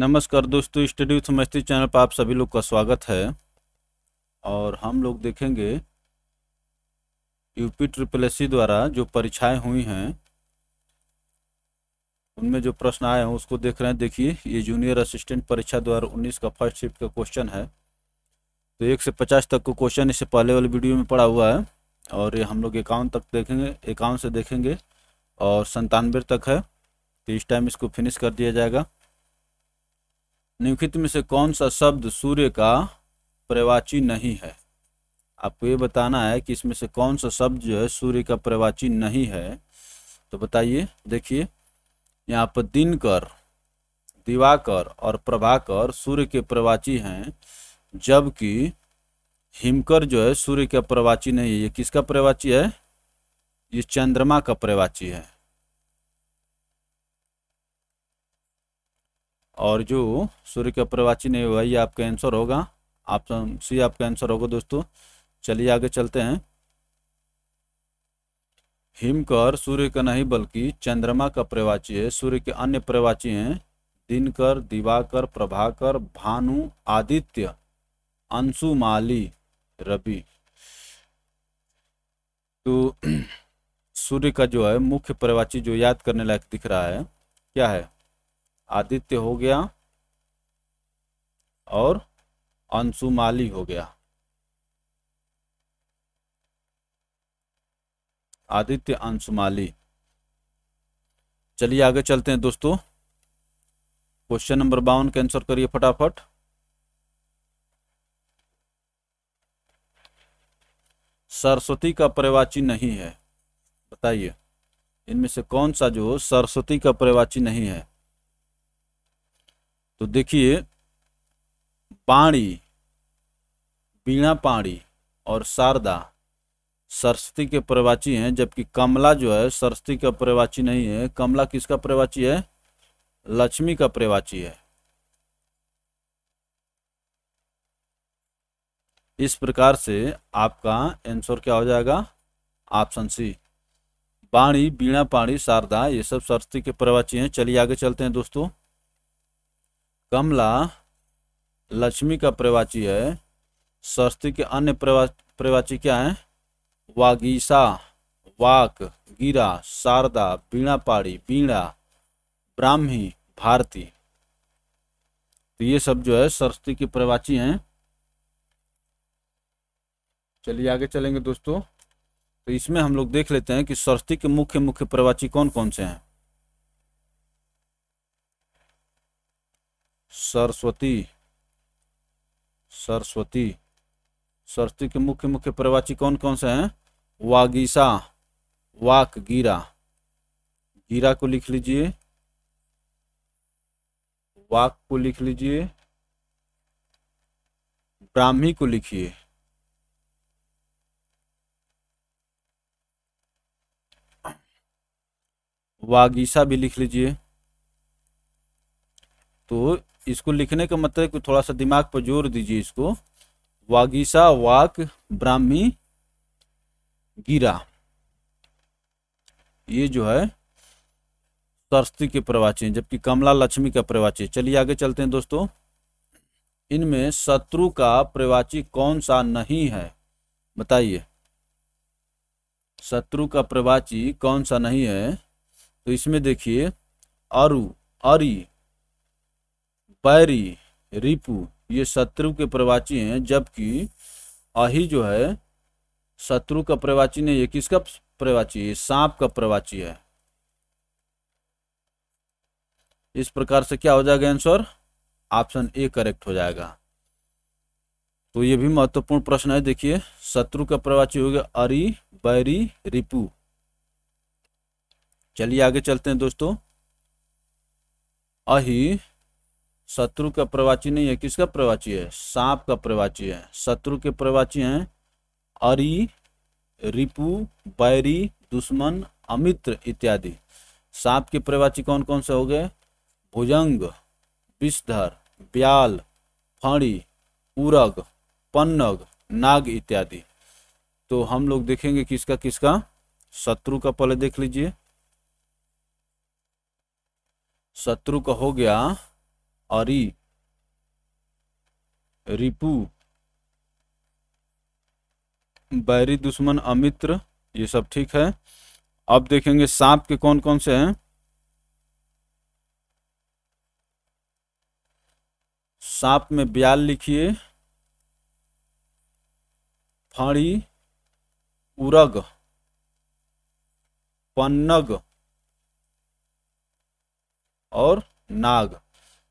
नमस्कार दोस्तों स्टडी मस्ती चैनल पर आप सभी लोग का स्वागत है और हम लोग देखेंगे यूपी ट्रिपल एस द्वारा जो परीक्षाएं हुई हैं उनमें जो प्रश्न आए हैं उसको देख रहे हैं देखिए ये जूनियर असिस्टेंट परीक्षा दो उन्नीस का फर्स्ट शिफ्ट का क्वेश्चन है तो एक से पचास तक का क्वेश्चन इससे पहले वाले वीडियो में पड़ा हुआ है और ये हम लोग इक्यावन तक देखेंगे इक्यावन से देखेंगे और संतानवे तक है तो इस टाइम इसको फिनिश कर दिया जाएगा निम्नलिखित में से कौन सा शब्द सूर्य का प्रवाची नहीं है आपको ये बताना है कि इसमें से कौन सा शब्द जो है सूर्य का प्रवाची नहीं है तो बताइए देखिए यहाँ पर दिनकर दिवाकर और प्रभाकर सूर्य के प्रवाची हैं जबकि हिमकर जो है सूर्य का प्रवाची नहीं है ये किसका प्रवाची है ये चंद्रमा का प्रवाची है और जो सूर्य के अपरवाची नहीं वही आपका आंसर होगा ऑप्शन तो सी आपका आंसर होगा दोस्तों चलिए आगे चलते हैं हिमकर सूर्य का नहीं बल्कि चंद्रमा का प्रवाची है सूर्य के अन्य प्रवाची हैं दिनकर दिवाकर प्रभाकर भानु आदित्य अंशुमाली रवि तो सूर्य का जो है मुख्य प्रवाची जो याद करने लायक दिख रहा है क्या है आदित्य हो गया और अंशुमाली हो गया आदित्य अंशुमाली चलिए आगे चलते हैं दोस्तों क्वेश्चन नंबर बावन का आंसर करिए फटाफट सरस्वती का प्रवाची नहीं है बताइए इनमें से कौन सा जो सरस्वती का प्रवाची नहीं है तो देखिए पाणी बीणा पाणी और शारदा सरस्वती के प्रवाची हैं जबकि कमला जो है सरस्वती का प्रवाची नहीं है कमला किसका प्रवाची है लक्ष्मी का प्रवाची है इस प्रकार से आपका आंसर क्या हो जाएगा ऑप्शन सी बाणी बीणा पाणी शारदा ये सब सरस्वती के प्रवाची हैं चलिए आगे चलते हैं दोस्तों कमला लक्ष्मी का प्रवाची है सरस्वती के अन्य प्रवा प्रवाची क्या है वागीसा वाक गिरा शारदा बीणापाड़ी बीणा ब्राह्मी भारती तो ये सब जो है सरस्वती की प्रवाची हैं चलिए आगे चलेंगे दोस्तों तो इसमें हम लोग देख लेते हैं कि सरस्वती के मुख्य मुख्य प्रवाची कौन कौन से हैं सरस्वती सरस्वती सरस्वती के मुख्य मुख्य प्रवाची कौन कौन से हैं वागीसा वाक गिरा गिरा को लिख लीजिए वाक को लिख लीजिए ब्राह्मी को लिखिए वागीसा भी लिख लीजिए तो इसको लिखने का मतलब कि थोड़ा सा दिमाग पर जोर दीजिए इसको वागीसा वाक ब्राह्मी गिरा ये जो है सरस्वती के प्रवाची जबकि कमला लक्ष्मी का प्रवाची चलिए आगे चलते हैं दोस्तों इनमें शत्रु का प्रवाची कौन सा नहीं है बताइए शत्रु का प्रवाची कौन सा नहीं है तो इसमें देखिए अरु अरी पैरी रिपु ये शत्रु के प्रवाची हैं जबकि अहि जो है शत्रु का प्रवाची नहीं है किसका प्रवाची है सांप का प्रवाची है इस प्रकार से क्या हो जाएगा आंसर ऑप्शन ए करेक्ट हो जाएगा तो ये भी महत्वपूर्ण प्रश्न है देखिए शत्रु का प्रवाची हो गया अरी बैरी रिपु चलिए आगे चलते हैं दोस्तों अहि शत्रु का प्रवाची नहीं है किसका प्रवाची है सांप का प्रवाची है शत्रु के प्रवाची हैं अरी रिपु बैरी दुश्मन अमित्र इत्यादि सांप के प्रवाची कौन कौन से हो गए भुजंग विषधर ब्याल फणी उरग पन्नग नाग इत्यादि तो हम लोग देखेंगे किसका किसका शत्रु का पहले देख लीजिए शत्रु का हो गया आरी रिपू बैरी दुश्मन अमित्र ये सब ठीक है अब देखेंगे सांप के कौन कौन से हैं सांप में ब्याल लिखिए फाड़ी उरग पन्नग और नाग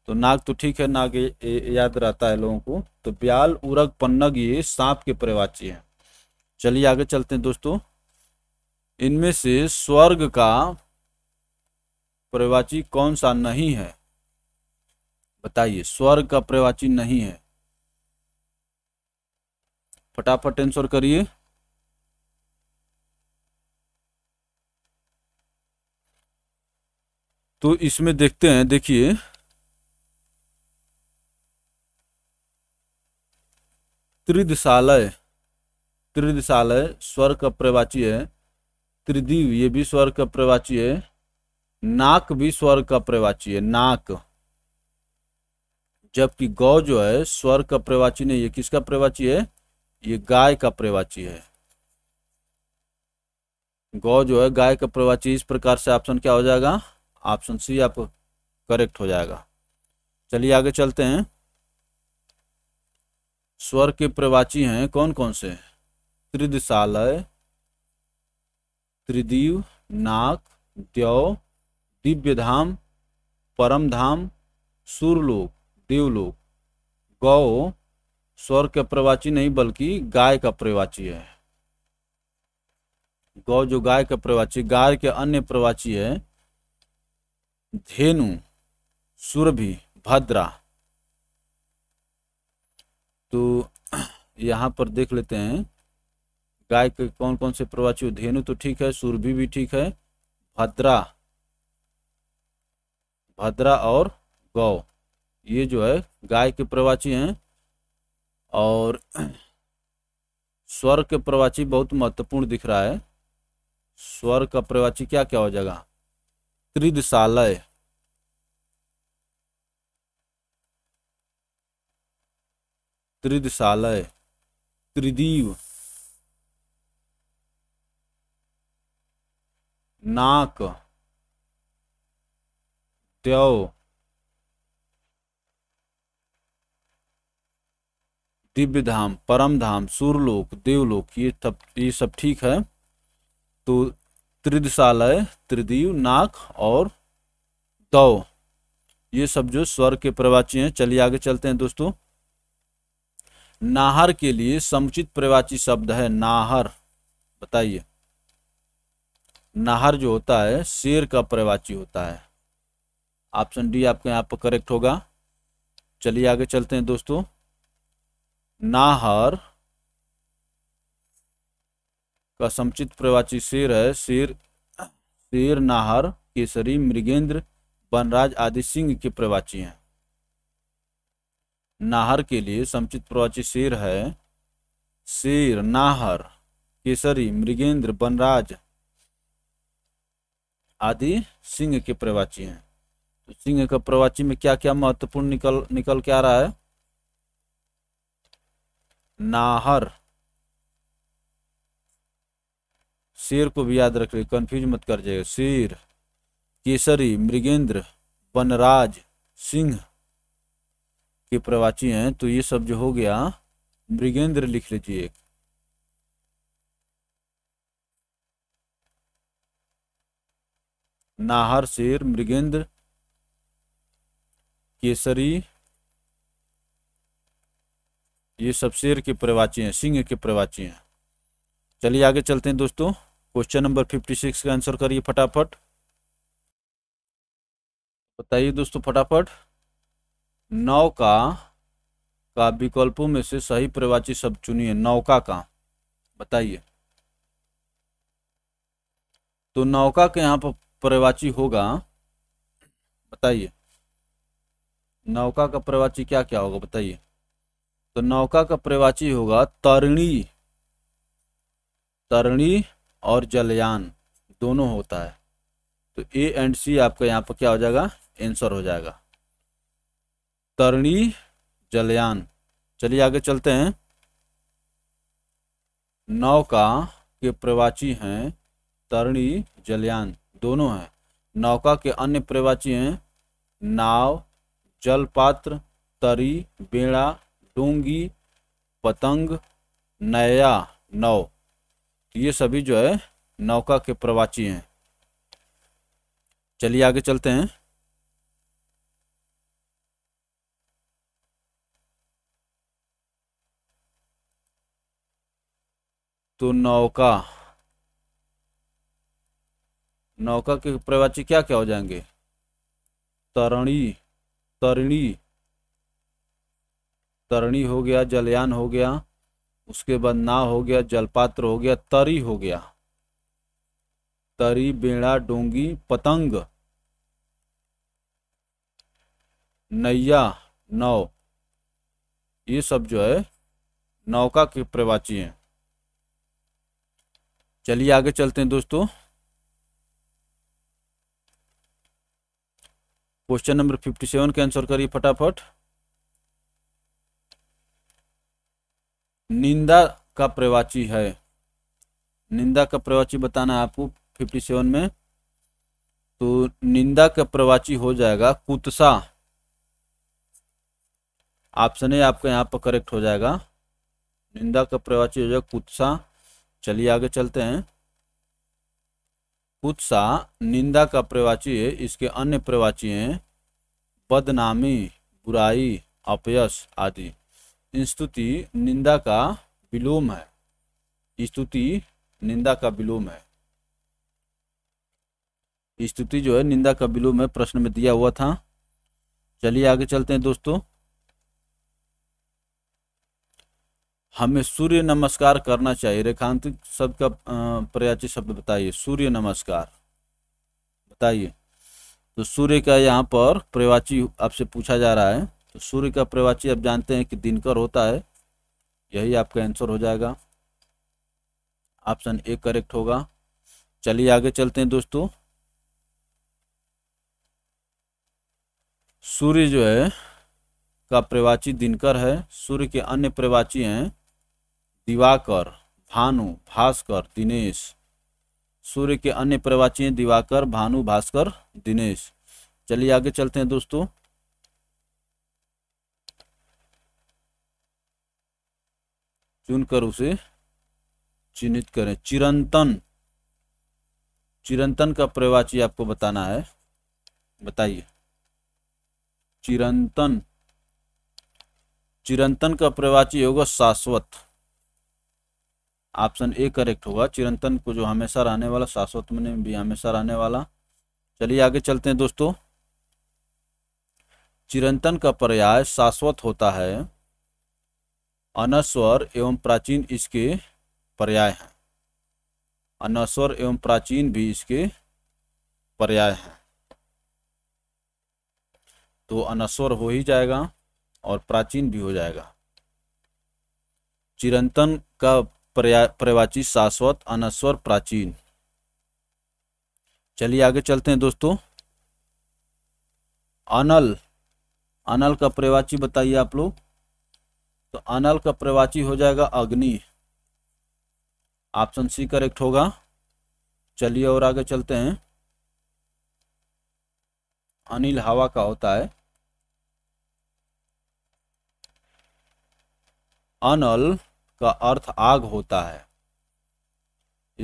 तो नाग तो ठीक है नाग याद रहता है लोगों को तो ब्याल उरग पन्नग ये सांप के परिवाची हैं चलिए आगे चलते हैं दोस्तों इनमें से स्वर्ग का परिवाची कौन सा नहीं है बताइए स्वर्ग का परिवाची नहीं है फटाफट आंसर करिए तो इसमें देखते हैं देखिए त्रिदिशालय त्रिदिशालय स्वर का प्रवाची है त्रिदीव ये भी स्वर का प्रवाची है नाक भी स्वर का प्रवाची है नाक जबकि गौ जो है स्वर का प्रवाची नहीं ये किसका प्रवाची है ये गाय का प्रवाची है गौ जो है गाय का प्रवाची इस प्रकार से ऑप्शन क्या हो जाएगा ऑप्शन सी आप करेक्ट हो जाएगा चलिए आगे चलते हैं स्वर के प्रवाची हैं कौन कौन से त्रिदशालय त्रिदीव नाक द्यौ दिव्य धाम परम धाम सुरलोक देवलोक गौ स्वर के प्रवाची नहीं बल्कि गाय का प्रवाची है गौ जो गाय का प्रवाची गाय के अन्य प्रवाची है धेनु सुरभि भद्रा तो यहाँ पर देख लेते हैं गाय के कौन कौन से प्रवाची धेनु तो ठीक है सुरभि भी ठीक है भद्रा भद्रा और गौ ये जो है गाय के प्रवाची हैं और स्वर के प्रवाची बहुत महत्वपूर्ण दिख रहा है स्वर का प्रवाची क्या क्या हो जाएगा त्रिदशालय त्रिदशालय त्रिदीव नाक द्यौ दिव्य धाम परम धाम सूर्यलोक देवलोक ये सब ये सब ठीक है तो त्रिदशालय त्रिदीव नाक और दौ ये सब जो स्वर के प्रवाची हैं चलिए आगे चलते हैं दोस्तों नाहर के लिए समुचित प्रवाची शब्द है नाहर बताइए नाहर जो होता है शेर का प्रवाची होता है ऑप्शन डी आपके यहाँ पर करेक्ट होगा चलिए आगे चलते हैं दोस्तों नाहर का समुचित प्रवाची शेर है शेर शेर नाहर केसरी मृगेंद्र बनराज आदि सिंह के प्रवाची हैं नाहर के लिए समुचित प्रवाची शेर है शेर नाहर केसरी मृगेंद्र बनराज आदि सिंह के प्रवाची हैं तो सिंह का प्रवाची में क्या क्या महत्वपूर्ण निकल निकल के आ रहा है नाहर शेर को भी याद रख लीजिए कंफ्यूज मत कर जाएगा शेर केसरी मृगेंद्र बनराज सिंह के प्रवाची हैं तो ये सब जो हो गया ब्रिगेंद्र लिख लीजिए एक नाहर शेर मृगेंद्र केसरी ये सब शेर के प्रवाची हैं सिंह के प्रवाची हैं चलिए आगे चलते हैं दोस्तों क्वेश्चन नंबर फिफ्टी सिक्स का आंसर करिए फटाफट बताइए दोस्तों फटाफट नौका का विकल्पों में से सही प्रवाची शब्द चुनिए नौका का बताइए तो नौका के यहाँ पर प्रवाची होगा बताइए नौका का प्रवाची क्या क्या होगा बताइए तो नौका का प्रवाची होगा तरणी तरणी और जलयान दोनों होता है तो ए एंड सी आपका यहाँ पर क्या हो जाएगा आंसर हो जाएगा तरणी जलयान चलिए आगे चलते हैं नौका के प्रवाची हैं तरणी जलयान दोनों हैं नौका के अन्य प्रवाची हैं नाव जलपात्र तरी बेड़ा डोंगी पतंग नया नौ ये सभी जो है नौका के प्रवाची हैं चलिए आगे चलते हैं तो नौका नौका के प्रवाची क्या क्या हो जाएंगे तरणी तरणी तरणी हो गया जलयान हो गया उसके बाद नाव हो गया जलपात्र हो गया तरी हो गया तरी बेड़ा डोंगी पतंग नैया नौ ये सब जो है नौका के प्रवाची हैं चलिए आगे चलते हैं दोस्तों क्वेश्चन नंबर फिफ्टी सेवन के आंसर करिए फटाफट निंदा का प्रवाची है निंदा का प्रवाची बताना है आपको फिफ्टी सेवन में तो निंदा का प्रवाची हो जाएगा कुत्सा ऑप्शन ए आपका यहाँ पर करेक्ट हो जाएगा निंदा का प्रवाची हो जाएगा कुत्सा चलिए आगे चलते हैं कुत्सा निंदा का प्रवाची है इसके अन्य प्रवाची हैं बदनामी बुराई अपयश आदि स्तुति निंदा का विलोम है स्तुति निंदा का विलोम है स्तुति जो है निंदा का विलोम है प्रश्न में दिया हुआ था चलिए आगे चलते हैं दोस्तों हमें सूर्य नमस्कार करना चाहिए रेखांतिक शब्द का प्रयाची शब्द बताइए सूर्य नमस्कार बताइए तो सूर्य का यहाँ पर प्रवाची आपसे पूछा जा रहा है तो सूर्य का प्रवाची आप जानते हैं कि दिनकर होता है यही आपका आंसर हो जाएगा ऑप्शन ए करेक्ट होगा चलिए आगे चलते हैं दोस्तों सूर्य जो है का प्रवाची दिनकर है सूर्य के अन्य प्रवाची हैं दिवाकर भानु भास्कर दिनेश सूर्य के अन्य प्रवाची हैं दिवाकर भानु भास्कर दिनेश चलिए आगे चलते हैं दोस्तों चुनकर उसे चिन्हित करें चिरंतन चिरंतन का प्रवाची आपको बताना है बताइए चिरंतन चिरंतन का प्रवाची होगा शाश्वत ऑप्शन ए करेक्ट होगा चिरंतन को जो हमेशा रहने वाला शाश्वत में भी हमेशा रहने वाला चलिए आगे चलते हैं दोस्तों चिरंतन का पर्याय शाश्वत होता है अनस्वर एवं प्राचीन इसके पर्याय हैं अनस्वर एवं प्राचीन भी इसके पर्याय हैं तो अनस्वर हो ही जाएगा और प्राचीन भी हो जाएगा चिरंतन का पर्यायवाची शाश्वत अनस्वर प्राचीन चलिए आगे चलते हैं दोस्तों अनल अनल का पर्यायवाची बताइए आप लोग तो अनल का पर्यायवाची हो जाएगा अग्नि ऑप्शन सी करेक्ट होगा चलिए और आगे चलते हैं अनिल हवा का होता है अनल का अर्थ आग होता है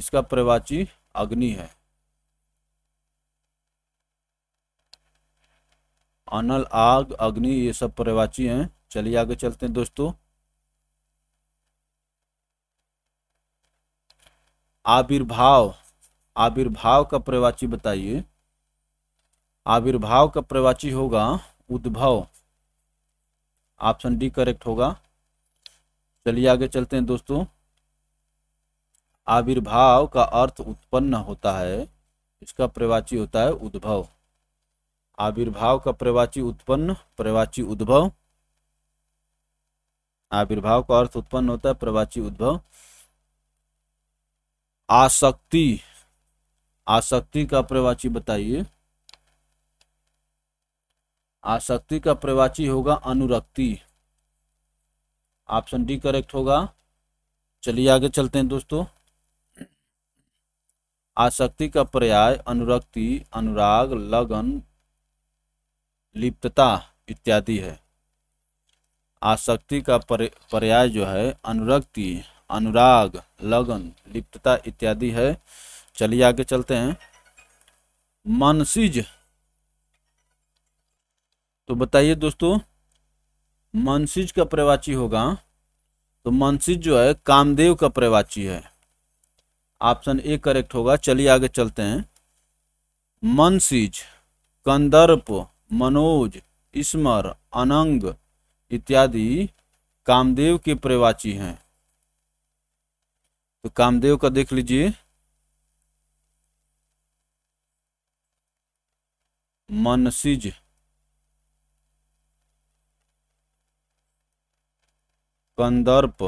इसका प्रवाची अग्नि है अनल आग अग्नि ये सब प्रवाची हैं चलिए आगे चलते हैं दोस्तों आविर्भाव आविर्भाव का प्रवाची बताइए आविर्भाव का प्रवाची होगा उद्भव ऑप्शन डी करेक्ट होगा चलिए आगे चलते हैं दोस्तों आविर्भाव का अर्थ उत्पन्न होता है इसका प्रवाची होता है उद्भव आविर्भाव का प्रवाची उत्पन्न प्रवाची उद्भव आविर्भाव का अर्थ उत्पन्न होता है प्रवाची उद्भव आसक्ति आसक्ति का प्रवाची बताइए आसक्ति का प्रवाची होगा अनुरक्ति ऑप्शन डी करेक्ट होगा चलिए आगे चलते हैं दोस्तों आसक्ति का पर्याय अनुरक्ति अनुराग लगन लिप्तता इत्यादि है आसक्ति का पर्याय जो है अनुरक्ति अनुराग लगन लिप्तता इत्यादि है चलिए आगे चलते हैं मनसिज तो बताइए दोस्तों मनसिज हम्म? का प्रवाची होगा तो मनसिज जो है कामदेव का प्रवाची है ऑप्शन ए करेक्ट होगा चलिए आगे चलते हैं मनसिज कंदर्प मनोज स्मर अनंग इत्यादि कामदेव के प्रवाची हैं तो कामदेव का देख लीजिए मनसिज कंदर्प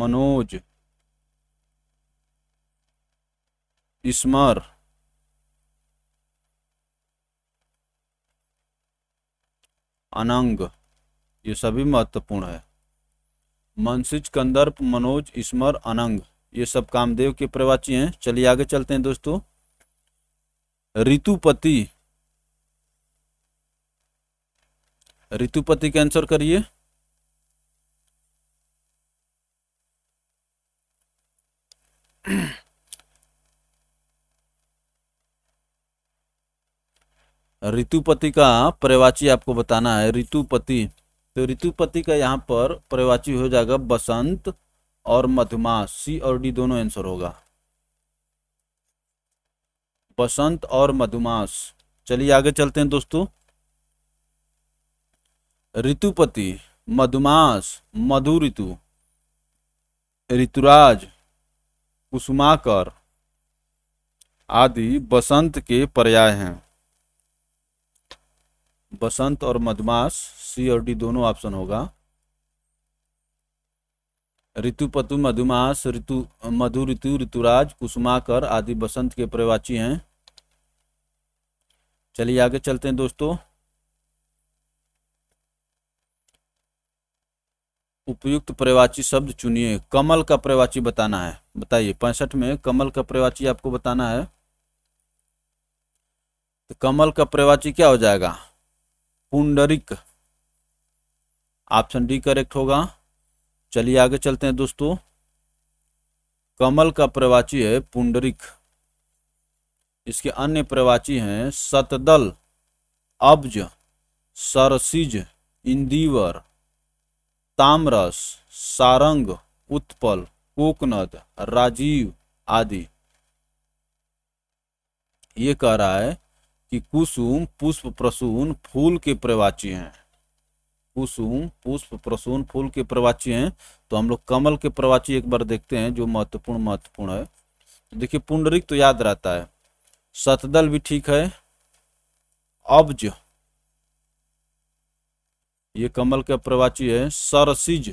मनोज स्मर अनंग ये सभी महत्वपूर्ण है मनसिज कंदर्प मनोज स्मर अनंग ये सब कामदेव के प्रवाची हैं चलिए आगे चलते हैं दोस्तों ऋतुपति ऋतुपति के आंसर करिए ऋतुपति का प्रवाची आपको बताना है ऋतुपति तो ऋतुपति का यहाँ पर प्रवाची हो जाएगा बसंत और मधुमास सी और डी दोनों आंसर होगा बसंत और मधुमास चलिए आगे चलते हैं दोस्तों ऋतुपति मधुमास मधु ऋतु ऋतुराज कुसुमाकर आदि बसंत के पर्याय हैं बसंत और मधुमास सी और डी दोनों ऑप्शन होगा ऋतुपतु मधुमास ऋतु मधु ऋतु ऋतुराज कुसुमाकर आदि बसंत के प्रवाची हैं चलिए आगे चलते हैं दोस्तों उपयुक्त प्रवाची शब्द चुनिए कमल का प्रवाची बताना है बताइए पैंसठ में कमल का प्रवाची आपको बताना है तो कमल का प्रवाची क्या हो जाएगा पुंडरिक ऑप्शन डी करेक्ट होगा चलिए आगे चलते हैं दोस्तों कमल का प्रवाची है पुंडरिक इसके अन्य प्रवाची हैं सतदल अब्ज सरसिज इंदीवर तामरस सारंग उत्पल कोकनद राजीव आदि ये कह रहा है कि कुसुम पुष्प प्रसून फूल के प्रवाची हैं कुसुम पुष्प प्रसून फूल के प्रवाची हैं तो हम लोग कमल के प्रवाची एक बार देखते हैं जो महत्वपूर्ण महत्वपूर्ण है तो देखिए पुंडरिक तो याद रहता है सतदल भी ठीक है अब्ज ये कमल के प्रवाची है सरसिज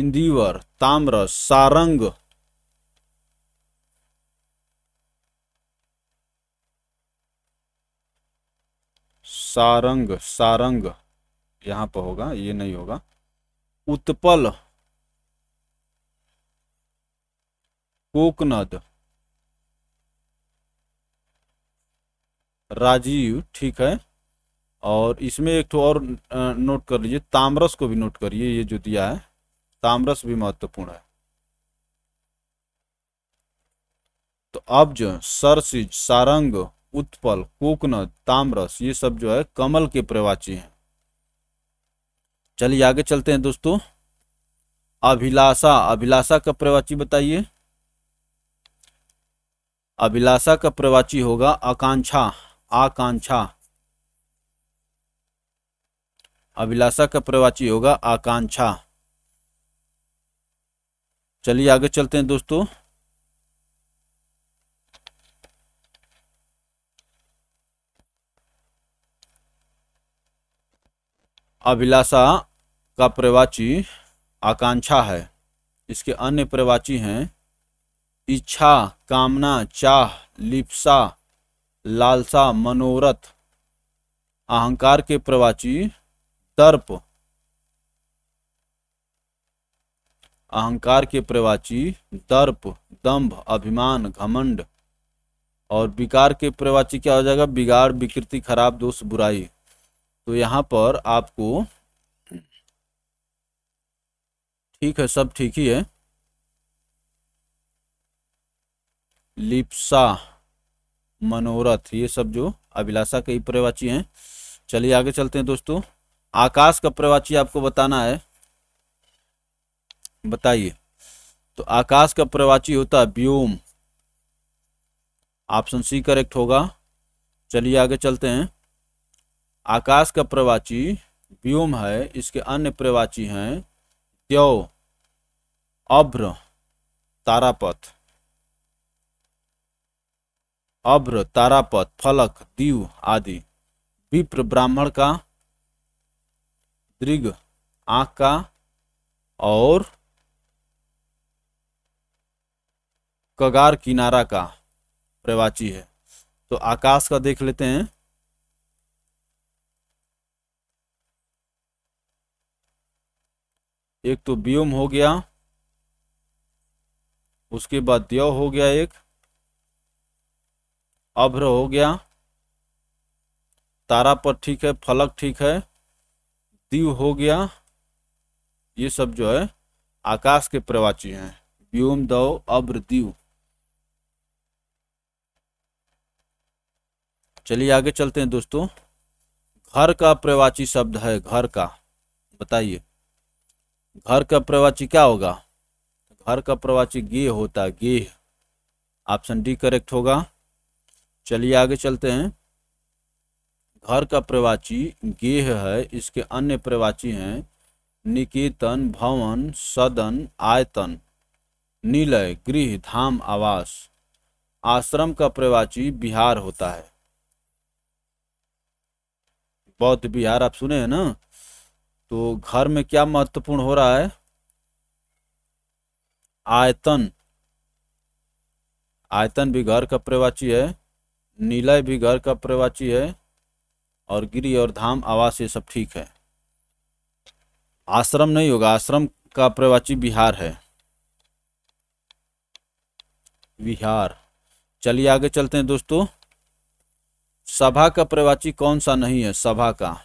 इंदीवर ताम्र सारंग सारंग सारंग यहां पर होगा ये नहीं होगा उत्पल कोकनद राजीव ठीक है और इसमें एक तो और नोट कर लीजिए तामरस को भी नोट करिए ये जो दिया है तामरस भी महत्वपूर्ण है तो अब जो सरसिज सारंग उत्पल कोकनद तामरस ये सब जो है कमल के प्रवाची हैं चलिए आगे चलते हैं दोस्तों अभिलाषा अभिलाषा का प्रवाची बताइए अभिलाषा का प्रवाची होगा आकांक्षा आकांक्षा अभिलाषा का प्रवाची होगा आकांक्षा चलिए आगे चलते हैं दोस्तों अभिलाषा का प्रवाची आकांक्षा है इसके अन्य प्रवाची हैं इच्छा कामना चाह लिप्सा लालसा मनोरथ अहंकार के प्रवाची दर्प अहंकार के प्रवाची दर्प दंभ अभिमान घमंड और विकार के प्रवाची क्या हो जाएगा बिगाड़ विकृति खराब दोष बुराई तो यहाँ पर आपको ठीक है सब ठीक ही है लिप्सा मनोरथ ये सब जो अभिलाषा के प्रवाची हैं चलिए आगे चलते हैं दोस्तों आकाश का प्रवाची आपको बताना है बताइए तो आकाश का प्रवाची होता है व्योम ऑप्शन सी करेक्ट होगा चलिए आगे चलते हैं आकाश का प्रवाची व्योम है इसके अन्य प्रवाची हैं त्यो अभ्र तारापथ अभ्र तारापथ फलक दीव आदि विप्र ब्राह्मण का दृग आख का और कगार किनारा का प्रवाची है तो आकाश का देख लेते हैं एक तो व्योम हो गया उसके बाद द्यव हो गया एक अभ्र हो गया तारापथ ठीक है फलक ठीक है दीव हो गया ये सब जो है आकाश के प्रवाची हैं व्योम दव अभ्र दीव चलिए आगे चलते हैं दोस्तों घर का प्रवाची शब्द है घर का बताइए घर का प्रवाची क्या होगा घर का प्रवाची गेह होता है गेह ऑप्शन डी करेक्ट होगा चलिए आगे चलते हैं घर का प्रवाची गेह है इसके अन्य प्रवाची हैं निकेतन भवन सदन आयतन नीलय गृह धाम आवास आश्रम का प्रवाची बिहार होता है बौद्ध बिहार आप सुने हैं ना तो घर में क्या महत्वपूर्ण हो रहा है आयतन आयतन भी घर का प्रवाची है नीलय भी घर का प्रवाची है और गिरी और धाम आवास ये सब ठीक है आश्रम नहीं होगा आश्रम का प्रवाची बिहार है बिहार चलिए आगे चलते हैं दोस्तों सभा का प्रवाची कौन सा नहीं है सभा का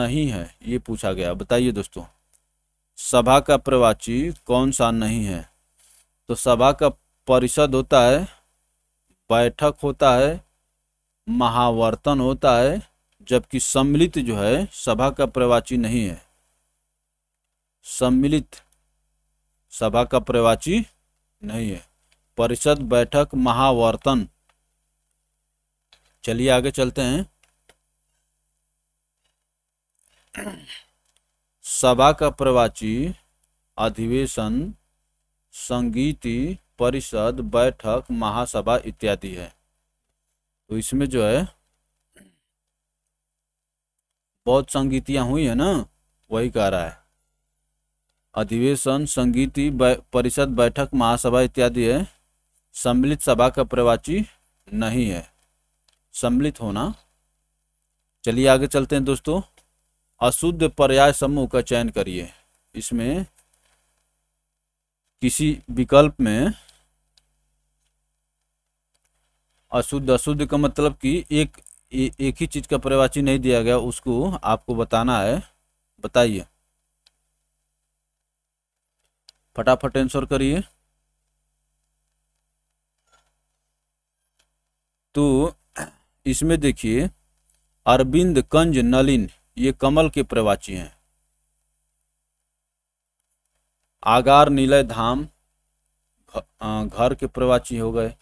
नहीं है ये पूछा गया बताइए दोस्तों सभा का प्रवाची कौन सा नहीं है तो सभा का परिषद होता है बैठक होता है महावर्तन होता है जबकि सम्मिलित जो है सभा का प्रवाची नहीं है सम्मिलित सभा का प्रवाची नहीं है परिषद बैठक महावर्तन चलिए आगे चलते हैं सभा का प्रवाची अधिवेशन संगीति परिषद बैठक महासभा इत्यादि है तो इसमें जो है बहुत संगीतियां हुई है ना वही कह रहा है अधिवेशन संगीति परिषद बैठक महासभा इत्यादि है सम्मिलित सभा का प्रवाची नहीं है सम्मिलित होना चलिए आगे चलते हैं दोस्तों अशुद्ध पर्याय समूह का चयन करिए इसमें किसी विकल्प में अशुद्ध अशुद्ध का मतलब कि एक ए, एक ही चीज़ का प्रवाची नहीं दिया गया उसको आपको बताना है बताइए फटाफट आंसर करिए तो इसमें देखिए अरविंद कंज नलिन ये कमल के प्रवाची हैं आगार नीलय धाम घर के प्रवाची हो गए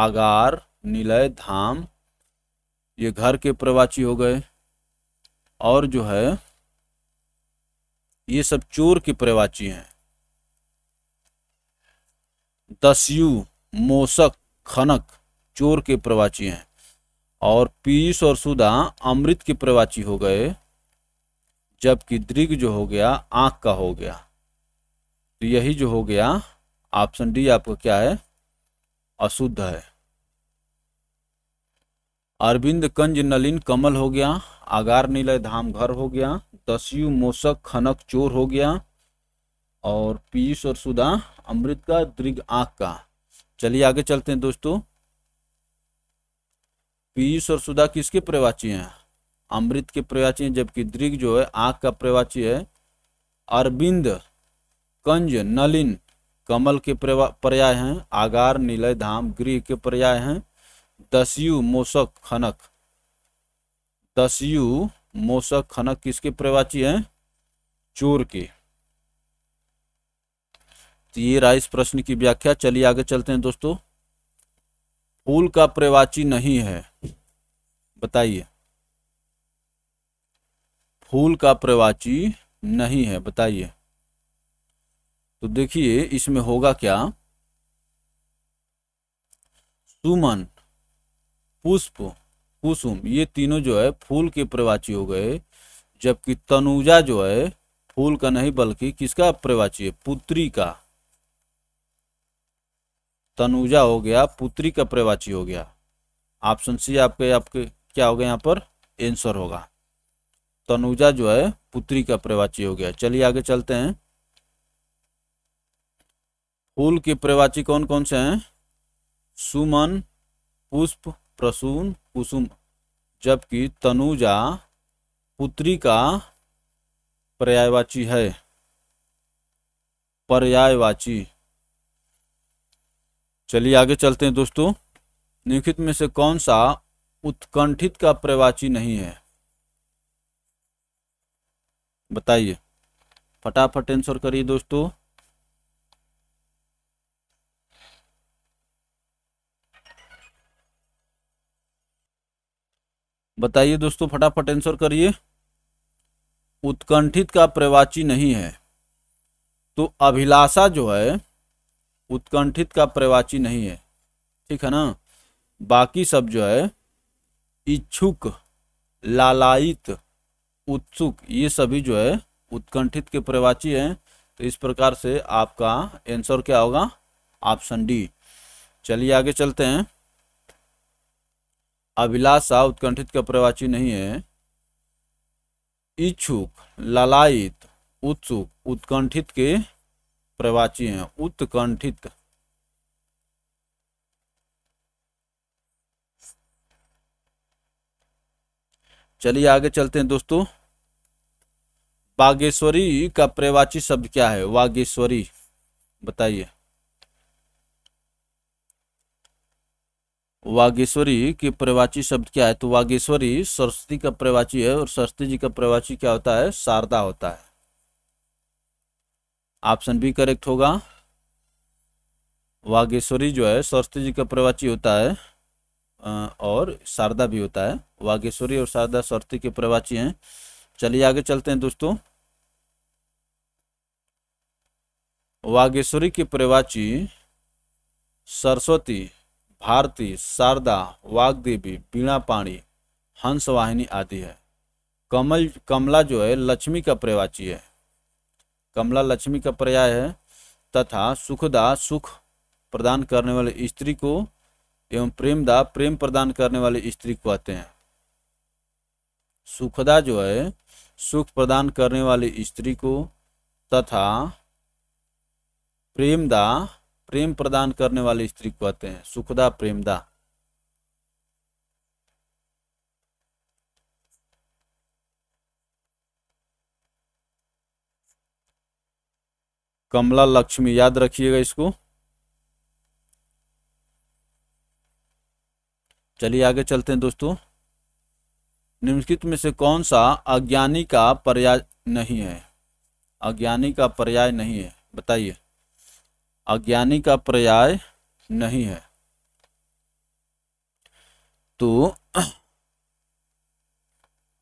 आगार निलय धाम ये घर के प्रवाची हो गए और जो है ये सब चोर के प्रवाची हैं दस्यु मोसक खनक चोर के प्रवाची हैं और पीस और सुदा अमृत के प्रवाची हो गए जबकि दृग जो हो गया आंख का हो गया तो यही जो हो गया ऑप्शन डी आपका क्या है अशुद्ध है अरविंद कंज नलिन कमल हो गया आगार नीलय धाम घर हो गया दस्यु मोशक खनक चोर हो गया और पीयूष और सुधा अमृत का दृग आंख का चलिए आगे चलते हैं दोस्तों पीयूष और सुधा किसके प्रवाची हैं अमृत के प्रवाची हैं जबकि दृग जो है आंख का प्रवाची है अरविंद कंज नलिन कमल के पर्याय हैं आगार निलय धाम गृह के पर्याय हैं दस्यु मोशक खनक दस्यु मोशक खनक किसके प्रवाची हैं चोर के तो ये रहा इस प्रश्न की व्याख्या चलिए आगे चलते हैं दोस्तों फूल का प्रवाची नहीं है बताइए फूल का प्रवाची नहीं है बताइए तो देखिए इसमें होगा क्या सुमन पुष्प कुसुम ये तीनों जो है फूल के प्रवाची हो गए जबकि तनुजा जो है फूल का नहीं बल्कि किसका प्रवाची है पुत्री का तनुजा हो गया पुत्री का प्रवाची हो गया ऑप्शन सी आपके आपके क्या होगा यहाँ पर आंसर होगा तनुजा जो है पुत्री का प्रवाची हो गया चलिए आगे चलते हैं फूल के प्रवाची कौन कौन से हैं सुमन पुष्प प्रसून कुसुम जबकि तनुजा पुत्री का पर्यायवाची है पर्यायवाची चलिए आगे चलते हैं दोस्तों निखित में से कौन सा उत्कंठित का प्रवाची नहीं है बताइए फटाफट आंसर करिए दोस्तों बताइए दोस्तों फटाफट आंसर करिए उत्कंठित का प्रवाची नहीं है तो अभिलाषा जो है उत्कंठित का प्रवाची नहीं है ठीक है ना बाकी सब जो है इच्छुक लालायित उत्सुक ये सभी जो है उत्कंठित के प्रवाची हैं तो इस प्रकार से आपका आंसर क्या होगा ऑप्शन डी चलिए आगे चलते हैं अभिलाषा उत्कंठित का प्रवाची नहीं है इच्छुक ललायित उत्सुक उत्कंठित के प्रवाची हैं उत्कंठित चलिए आगे चलते हैं दोस्तों बागेश्वरी का प्रवाची शब्द क्या है वागेश्वरी बताइए वागेश्वरी के प्रवाची शब्द क्या है तो वागेश्वरी सरस्वती का प्रवाची है और सरस्वती जी का प्रवाची क्या होता है शारदा होता है ऑप्शन बी करेक्ट होगा वागेश्वरी जो है सरस्वती जी का प्रवाची होता है और शारदा भी होता है वागेश्वरी और शारदा सरस्वती के प्रवाची हैं चलिए आगे चलते हैं दोस्तों वागेश्वरी के प्रवाची सरस्वती भारती शारदा वागदेवी बीणा पाणी हंसवाहिनी आदि है कमल कमला जो है लक्ष्मी का प्रवाची है कमला लक्ष्मी का पर्याय है तथा सुखदा सुख प्रदान करने वाली स्त्री को एवं प्रेमदा प्रेम प्रदान करने वाली स्त्री को आते हैं सुखदा जो है सुख प्रदान करने वाली स्त्री को तथा प्रेमदा प्रेम प्रदान करने वाली स्त्री को कहते हैं सुखदा प्रेमदा कमला लक्ष्मी याद रखिएगा इसको चलिए आगे चलते हैं दोस्तों निम्नलिखित में से कौन सा अज्ञानी का पर्याय नहीं है अज्ञानी का पर्याय नहीं है बताइए अज्ञानी का पर्याय नहीं है तो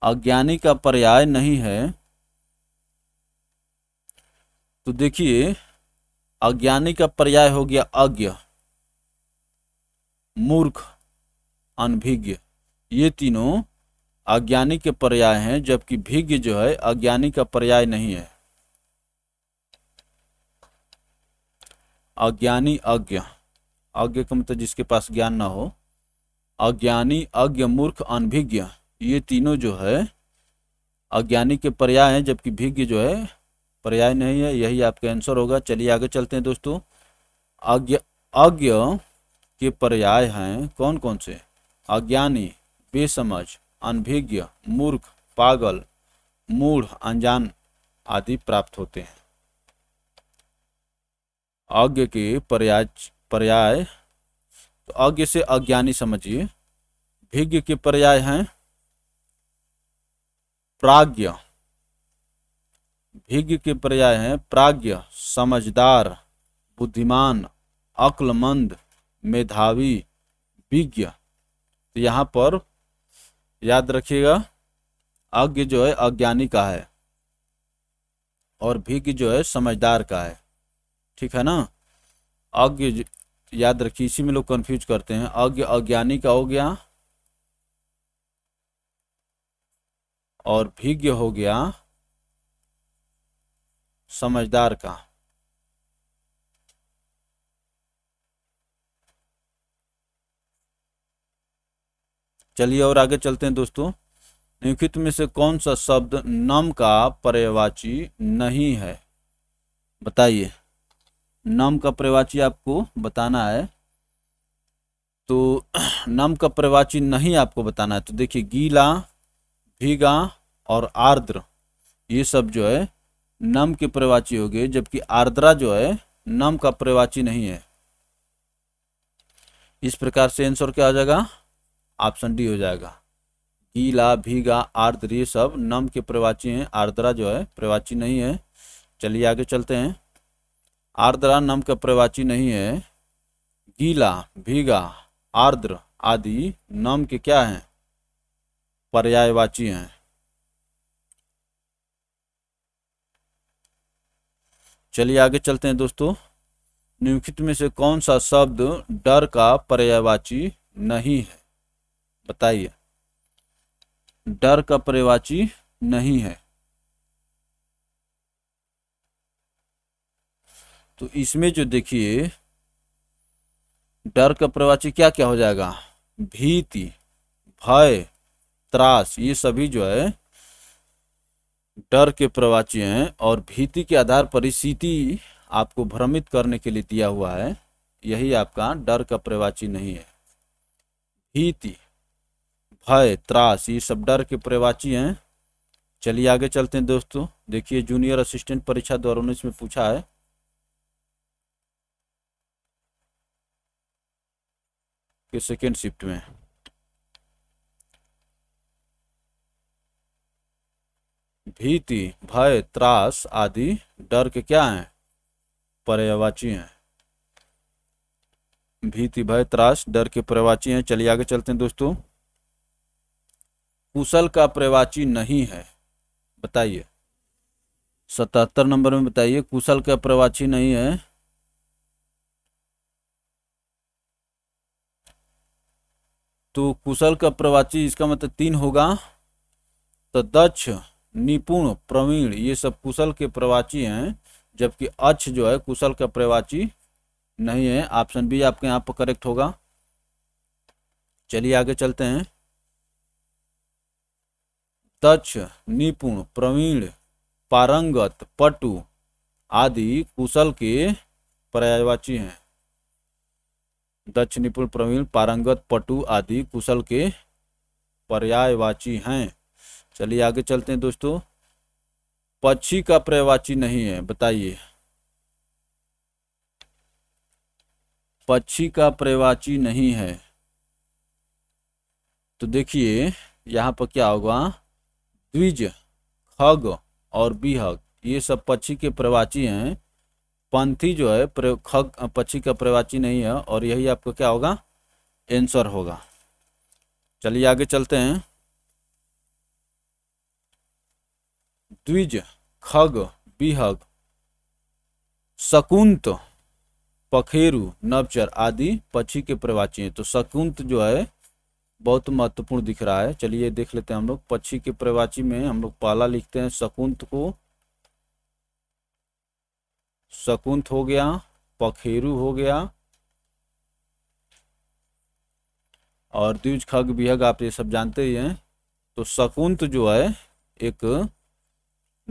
अज्ञानी का पर्याय नहीं है तो देखिए अज्ञानी का पर्याय हो गया अज्ञ मूर्ख अनभिज्ञ ये तीनों अज्ञानी के पर्याय हैं जबकि भिज्ञ जो है अज्ञानी का पर्याय नहीं है अज्ञानी अज्ञ अज्ञ का मतलब जिसके पास ज्ञान ना हो अज्ञानी अज्ञ मूर्ख अनभिज्ञ ये तीनों जो है अज्ञानी के पर्याय हैं जबकि भिज्ञ जो है पर्याय नहीं है यही आपके आंसर होगा चलिए आगे चलते हैं दोस्तों अज्ञ अज्ञ के पर्याय हैं कौन कौन से अज्ञानी बेसमझ अनभिज्ञ मूर्ख पागल मूढ़ अनजान आदि प्राप्त होते हैं आज्ञ के पर्याय पर्याय तो आज्ञ से अज्ञानी समझिए भिज्ञ के पर्याय हैं प्राज्ञ भिज्ञ के पर्याय हैं प्राज्ञ समझदार बुद्धिमान अक्लमंद मेधावी विज्ञ तो यहाँ पर याद रखिएगा आज्ञ जो है अज्ञानी का है और भिज्ञ जो है समझदार का है ठीक है ना अज्ञ याद रखिए इसी में लोग कंफ्यूज करते हैं अज्ञ अज्ञानी का हो गया और भिज्ञ हो गया समझदार का चलिए और आगे चलते हैं दोस्तों निम्नलिखित में से कौन सा शब्द नम का पर्यवाची नहीं है बताइए नम का प्रवाची आपको बताना है तो नम का प्रवाची नहीं आपको बताना है तो देखिए गीला भीगा और आर्द्र ये सब जो है नम के प्रवाची हो गए जबकि आर्द्रा जो है नम का प्रवाची नहीं है इस प्रकार से आंसर क्या हो जाएगा ऑप्शन डी हो जाएगा गीला भीगा आर्द्र ये सब नम के प्रवाची हैं आर्द्रा जो है प्रवाची नहीं है चलिए आगे चलते हैं आर्द्रा नाम का प्रवाची नहीं है गीला भीगा आर्द्र आदि नाम के क्या हैं पर्यायवाची हैं चलिए आगे चलते हैं दोस्तों निम्नलिखित में से कौन सा शब्द डर का पर्यायवाची नहीं है बताइए डर का पर्यायवाची नहीं है तो इसमें जो देखिए डर का प्रवाची क्या क्या हो जाएगा भीति भय त्रास ये सभी जो है डर के प्रवाची हैं और भीति के आधार पर स्थिति आपको भ्रमित करने के लिए दिया हुआ है यही आपका डर का प्रवाची नहीं है भीति भय त्रास ये सब डर के प्रवाची हैं चलिए आगे चलते हैं दोस्तों देखिए जूनियर असिस्टेंट परीक्षा दो में पूछा है के सेकेंड शिफ्ट में भीति भय त्रास आदि डर के क्या हैं पर्यावाची हैं भीति भय त्रास डर के प्रवाची हैं चलिए आगे चलते हैं दोस्तों कुशल का प्रवाची नहीं है बताइए सतहत्तर नंबर में बताइए कुशल का प्रवाची नहीं है तो कुशल का प्रवाची इसका मतलब तीन होगा तो दक्ष निपुण प्रवीण ये सब कुशल के प्रवाची हैं जबकि अच्छ जो है कुशल का प्रवाची नहीं है ऑप्शन बी आपके यहाँ पर करेक्ट होगा चलिए आगे चलते हैं दक्ष निपुण प्रवीण पारंगत पटु आदि कुशल के पर्यायवाची हैं दक्ष निपुण प्रवीण पारंगत पटु आदि कुशल के पर्यायवाची हैं चलिए आगे चलते हैं दोस्तों पक्षी का पर्यायवाची नहीं है बताइए पक्षी का पर्यायवाची नहीं है तो देखिए यहाँ पर क्या होगा द्विज खग और बिहग ये सब पक्षी के प्रवाची हैं पंथी जो है खग पक्षी का प्रवाची नहीं है और यही आपको क्या होगा एंसर होगा चलिए आगे चलते हैं द्विज खग बिहग शकुंत पखेरु नवचर आदि पक्षी के प्रवाची हैं तो शकुंत जो है बहुत महत्वपूर्ण दिख रहा है चलिए देख लेते हैं हम लोग पक्षी के प्रवाची में हम लोग पाला लिखते हैं शकुंत को शकुंत हो गया पखेरु हो गया और द्विज खग बिहग आप ये सब जानते ही हैं तो शकुंत जो है एक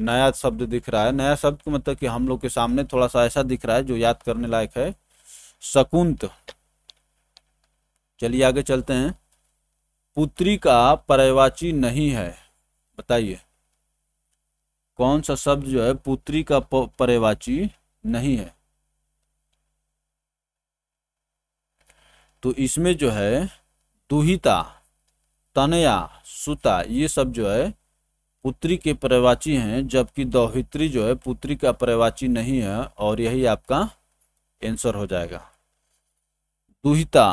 नया शब्द दिख रहा है नया शब्द का मतलब कि हम लोग के सामने थोड़ा सा ऐसा दिख रहा है जो याद करने लायक है शकुंत चलिए आगे चलते हैं पुत्री का पर्यवाची नहीं है बताइए कौन सा शब्द जो है पुत्री का पर्यवाची नहीं है तो इसमें जो है दुहिता तनया सुता ये सब जो है पुत्री के प्रवाची हैं जबकि दौहित्री जो है पुत्री का प्रवाची नहीं है और यही आपका आंसर हो जाएगा दुहिता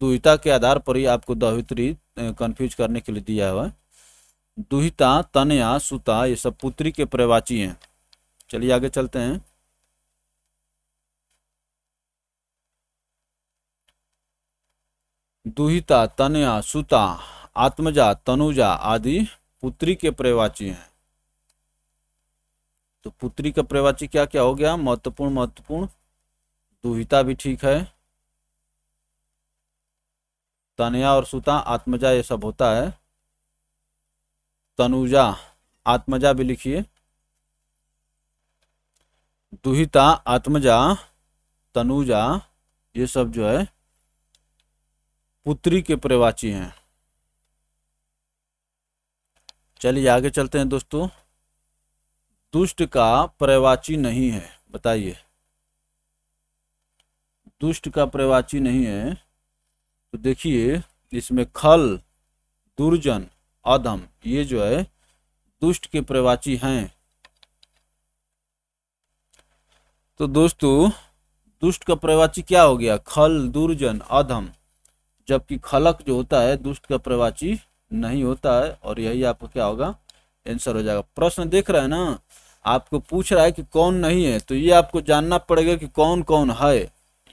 दुहिता के आधार पर ही आपको दौहित्री कंफ्यूज करने के लिए दिया हुआ दुहिता तनया सुता ये सब पुत्री के प्रवाची हैं चलिए आगे चलते हैं दुहिता तनया सुता आत्मजा तनुजा आदि पुत्री के प्रवाची हैं तो पुत्री का प्रवाची क्या क्या हो गया महत्वपूर्ण महत्वपूर्ण दुहिता भी ठीक है तनया और सुता आत्मजा ये सब होता है तनुजा आत्मजा भी लिखिए दुहिता आत्मजा तनुजा ये सब जो है पुत्री के प्रवाची हैं चलिए आगे चलते हैं दोस्तों दुष्ट का प्रवाची नहीं है बताइए दुष्ट का प्रवाची नहीं है तो देखिए इसमें खल दुर्जन अधम ये जो है दुष्ट के प्रवाची हैं तो दोस्तों दुष्ट का प्रवाची क्या हो गया खल दुर्जन अधम जबकि खलक जो होता है दुष्ट का प्रवाची नहीं होता है और यही आपको क्या होगा आंसर हो जाएगा प्रश्न देख रहे हैं ना आपको पूछ रहा है कि कौन नहीं है तो ये आपको जानना पड़ेगा कि कौन कौन है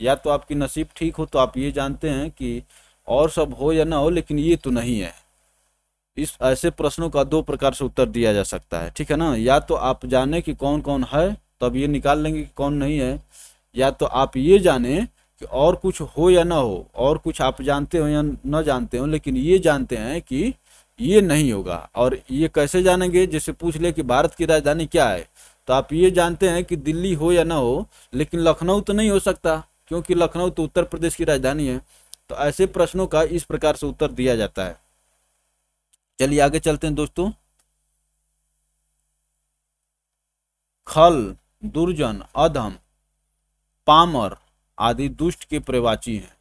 या तो आपकी नसीब ठीक हो तो आप ये जानते हैं कि और सब हो या ना हो लेकिन ये तो नहीं है इस ऐसे प्रश्नों का दो प्रकार से उत्तर दिया जा सकता है ठीक है ना या तो आप जाने कि कौन कौन है तब ये निकाल लेंगे कि कौन नहीं है या तो आप ये जाने कि और कुछ हो या ना हो और कुछ आप जानते हो या ना जानते हो लेकिन ये जानते हैं कि ये नहीं होगा और ये कैसे जानेंगे जैसे पूछ ले कि भारत की राजधानी क्या है तो आप ये जानते हैं कि दिल्ली हो या ना हो लेकिन लखनऊ तो नहीं हो सकता क्योंकि लखनऊ तो उत्तर प्रदेश की राजधानी है तो ऐसे प्रश्नों का इस प्रकार से उत्तर दिया जाता है चलिए आगे चलते हैं दोस्तों खल दुर्जन अधम पामर आदि दुष्ट के प्रवाची हैं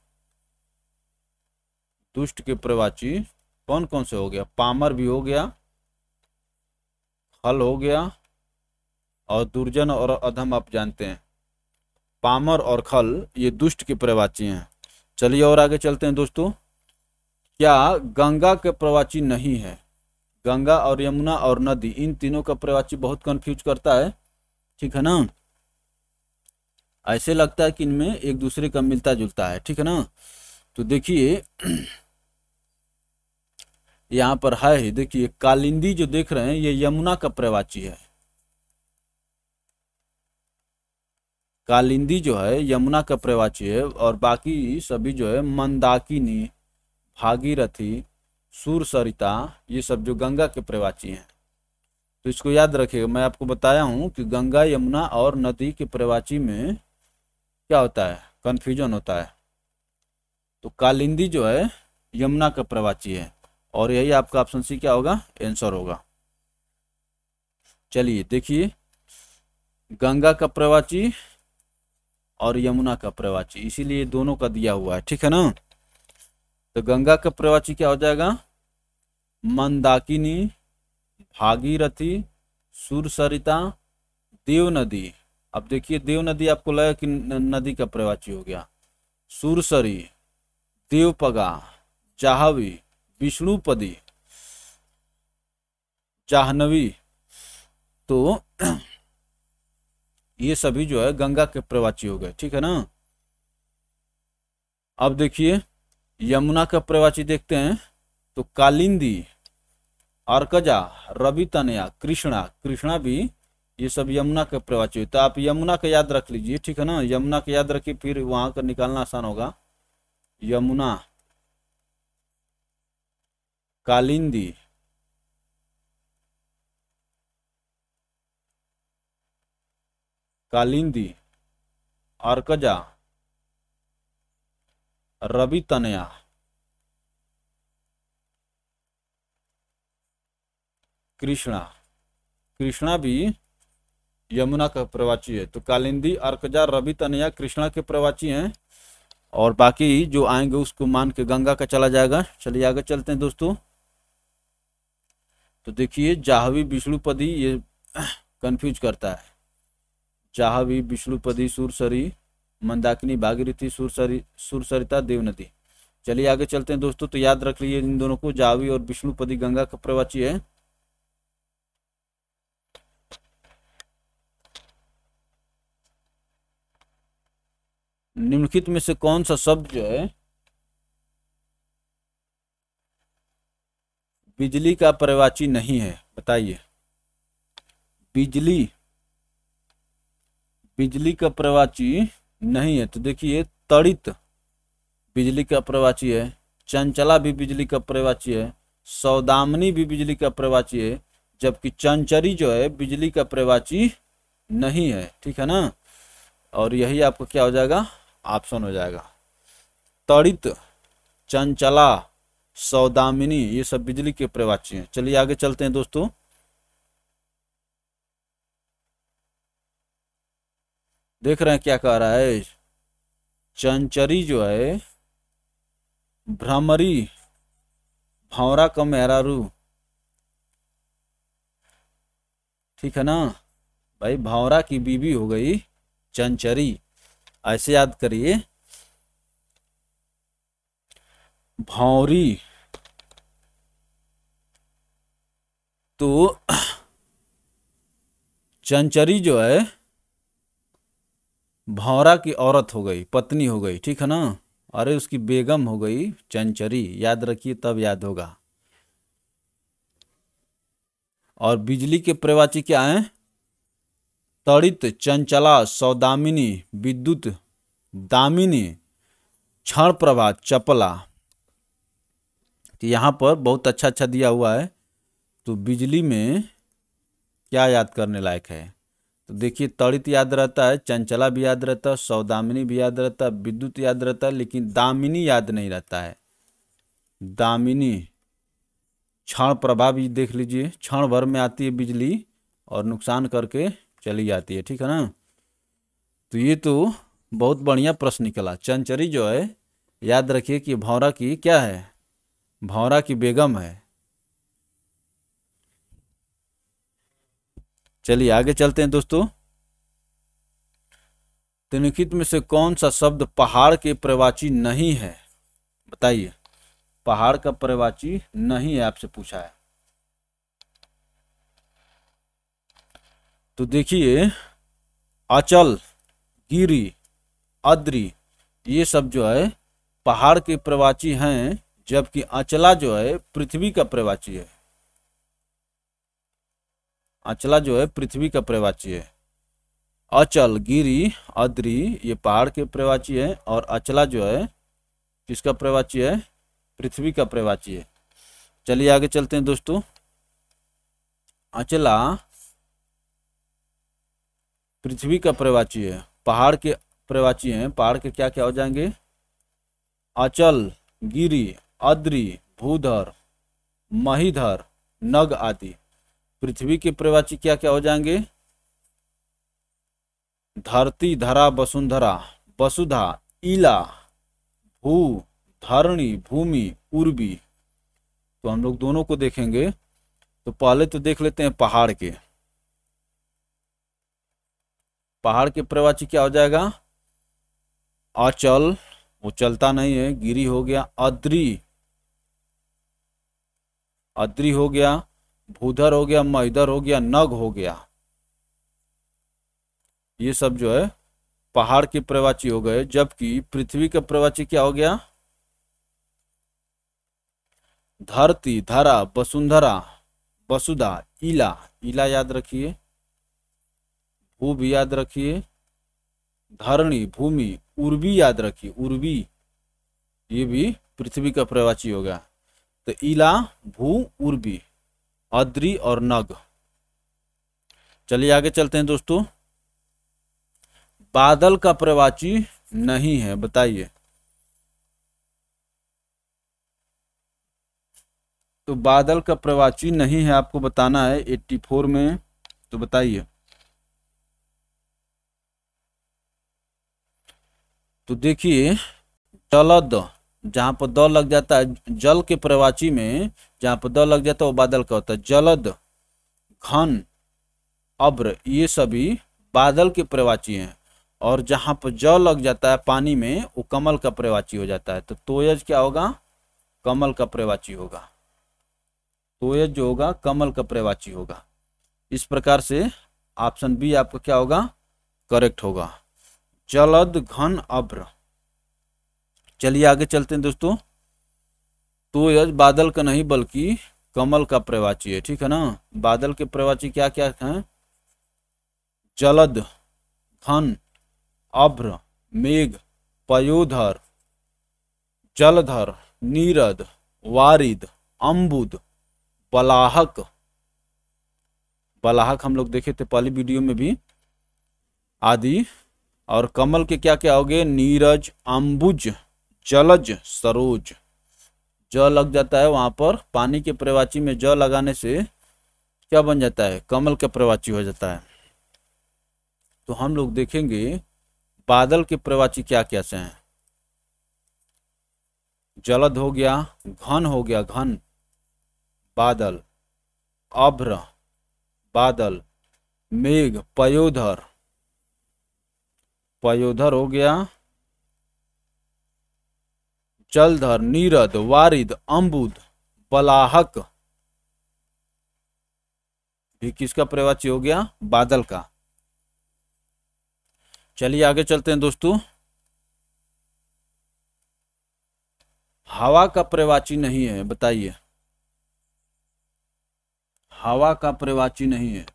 दुष्ट के प्रवाची कौन कौन से हो गया पामर भी हो गया हल हो गया और दुर्जन और अधम आप जानते हैं पामर और खल ये दुष्ट के प्रवाची हैं चलिए और आगे चलते हैं दोस्तों क्या गंगा के प्रवाची नहीं है गंगा और यमुना और नदी इन तीनों का प्रवाची बहुत कंफ्यूज करता है ठीक है ना ऐसे लगता है कि इनमें एक दूसरे का मिलता जुलता है ठीक है ना तो देखिए यहाँ पर है ही देखिए कालिंदी जो देख रहे हैं ये यमुना का प्रवाची है कालिंदी जो है यमुना का प्रवाची है और बाकी सभी जो है मंदाकिनी भागीरथी सुरसरिता ये सब जो गंगा के प्रवाची हैं तो इसको याद रखिएगा मैं आपको बताया हूँ कि गंगा यमुना और नदी के प्रवाची में क्या होता है कन्फ्यूजन होता है तो कालिंदी जो है यमुना का प्रवाची है और यही आपका ऑप्शन सी क्या होगा आंसर होगा चलिए देखिए गंगा का प्रवाची और यमुना का प्रवाची इसीलिए दोनों का दिया हुआ है ठीक है ना तो गंगा का प्रवाची क्या हो जाएगा मंदाकिनी भागीरथी सुरसरिता देव नदी अब देखिए देव नदी आपको लगा कि नदी का प्रवाची हो गया सुरसरी देवपगा जाहवी विष्णुपदी जाहनवी तो ये सभी जो है गंगा के प्रवाची हो गए ठीक है ना अब देखिए यमुना का प्रवाची देखते हैं तो कालिंदी अर्कजा रवि तनया कृष्णा कृष्णा भी ये सब यमुना के प्रवाची हुई तो आप यमुना का याद रख लीजिए ठीक है ना यमुना का याद रखिए फिर वहां का निकालना आसान होगा यमुना कालिंदी कालिंदी अर्कजा रवि तनया कृष्णा कृष्णा भी यमुना का प्रवाची है तो कालिंदी अर्कजा रवि तनया कृष्णा के प्रवाची हैं और बाकी जो आएंगे उसको मान के गंगा का चला जाएगा चलिए आगे चलते हैं दोस्तों तो देखिए जाहवी विष्णुपदी ये कंफ्यूज करता है जाहवी विष्णुपदी सुरसरी मंदाकिनी भागीरथी सुरसरी सुरसरिता देव नदी चलिए आगे चलते हैं दोस्तों तो याद रख लीजिए इन दोनों को जाहवी और विष्णुपदी गंगा का प्रवाची है निम्नलिखित में से कौन सा शब्द जो है बिजली का पर्यवाची नहीं है बताइए बिजली बिजली का प्रवाची नहीं है तो देखिए तड़ित बिजली का प्रवाची है चंचला भी बिजली का प्रवाची है सौदामनी भी बिजली का प्रवाची है जबकि चंचरी जो है बिजली का प्रवाची नहीं है ठीक है ना और यही आपको क्या हो जाएगा ऑप्शन हो जाएगा तड़ित चंचला सौदामिनी ये सब बिजली के प्रवाची हैं चलिए आगे चलते हैं दोस्तों देख रहे हैं क्या कह रहा है चंचरी जो है भ्रमरी भौरा का मेहरारू ठीक है ना भाई भौरा की बीवी हो गई चंचरी ऐसे याद करिए भौरी तो चंचरी जो है भौरा की औरत हो गई पत्नी हो गई ठीक है ना अरे उसकी बेगम हो गई चंचरी याद रखिए तब याद होगा और बिजली के प्रवाची क्या है तड़ित चंचला सौदामिनी विद्युत दामिनी क्षण प्रभा चपला तो यहाँ पर बहुत अच्छा अच्छा दिया हुआ है तो बिजली में क्या याद करने लायक है तो देखिए तड़ित याद रहता है चंचला भी याद रहता है सौदामिनी भी याद रहता है विद्युत याद रहता है लेकिन दामिनी याद नहीं रहता है दामिनी क्षण प्रभा भी देख लीजिए क्षण भर में आती है बिजली और नुकसान करके चली जाती है ठीक है ना तो ये तो बहुत बढ़िया प्रश्न निकला चंचरी जो है याद रखिए कि भौरा की क्या है भौरा की बेगम है चलिए आगे चलते हैं दोस्तों तिनखित में से कौन सा शब्द पहाड़ के प्रवाची नहीं है बताइए पहाड़ का प्रवाची नहीं है आपसे पूछा है तो देखिए अचल गिरी अद्री ये सब जो है पहाड़ के प्रवाची हैं जबकि अचला जो है पृथ्वी का प्रवाची है अचला जो है पृथ्वी का प्रवाची है अचल गिरी अद्री ये पहाड़ के प्रवाची है और अचला जो है किसका प्रवाची है पृथ्वी का प्रवाची है चलिए आगे चलते हैं दोस्तों अचला पृथ्वी का प्रवाची है पहाड़ के प्रवाची हैं पहाड़ के क्या क्या हो जाएंगे अचल गिरी अद्री भूधर महीधर नग आदि पृथ्वी के प्रवाची क्या क्या हो जाएंगे धरती धरा वसुंधरा वसुधा इला भू धरणी भूमि पूर्वी तो हम लोग दोनों को देखेंगे तो पहले तो देख लेते हैं पहाड़ के पहाड़ के प्रवाची क्या हो जाएगा अचल वो चलता नहीं है गिरी हो गया अद्री अद्री हो गया भूधर हो गया मधर हो गया नग हो गया ये सब जो है पहाड़ के प्रवाची हो गए जबकि पृथ्वी का प्रवाची क्या हो गया धरती धरा वसुंधरा वसुधा इला इला याद रखिए भूभ याद रखिए धरणी भूमि उर्वी याद रखिए उर्वी ये भी पृथ्वी का प्रवाची होगा तो इला भू उर्वी अद्री और नग चलिए आगे चलते हैं दोस्तों बादल का प्रवाची नहीं है बताइए तो बादल का प्रवाची नहीं है आपको बताना है 84 में तो बताइए तो देखिए जलद जहाँ पर द लग जाता है जल के प्रवाची में जहाँ पर द लग जाता है वो बादल का होता है जलद घन अब्र ये सभी बादल के प्रवाची हैं और जहाँ पर जल लग जाता है पानी में वो कमल का प्रवाची हो जाता है तो तोयज क्या होगा कमल का प्रवाची होगा तोयज जो होगा कमल का प्रवाची होगा इस प्रकार से ऑप्शन बी आपका क्या होगा करेक्ट होगा जलद घन अभ्र चलिए आगे चलते हैं दोस्तों तो यज बादल का नहीं बल्कि कमल का प्रवाची है ठीक है ना बादल के प्रवाची क्या क्या हैं जलद घन अभ्र मेघ पयोधर जलधर नीरद वारिद अम्बुद बलाहक बलाहक हम लोग देखे थे पहली वीडियो में भी आदि और कमल के क्या क्या हो गए नीरज अंबुज जलज सरोज ज लग जाता है वहां पर पानी के प्रवाची में ज लगाने से क्या बन जाता है कमल के प्रवाची हो जाता है तो हम लोग देखेंगे बादल के प्रवाची क्या क्या से हैं जलद हो गया घन हो गया घन बादल अभ्र बादल मेघ पयोधर पयोधर हो गया जलधर नीरद वारिद अम्बुद बलाहक भी किसका प्रवाची हो गया बादल का चलिए आगे चलते हैं दोस्तों हवा का प्रवाची नहीं है बताइए हवा का प्रवाची नहीं है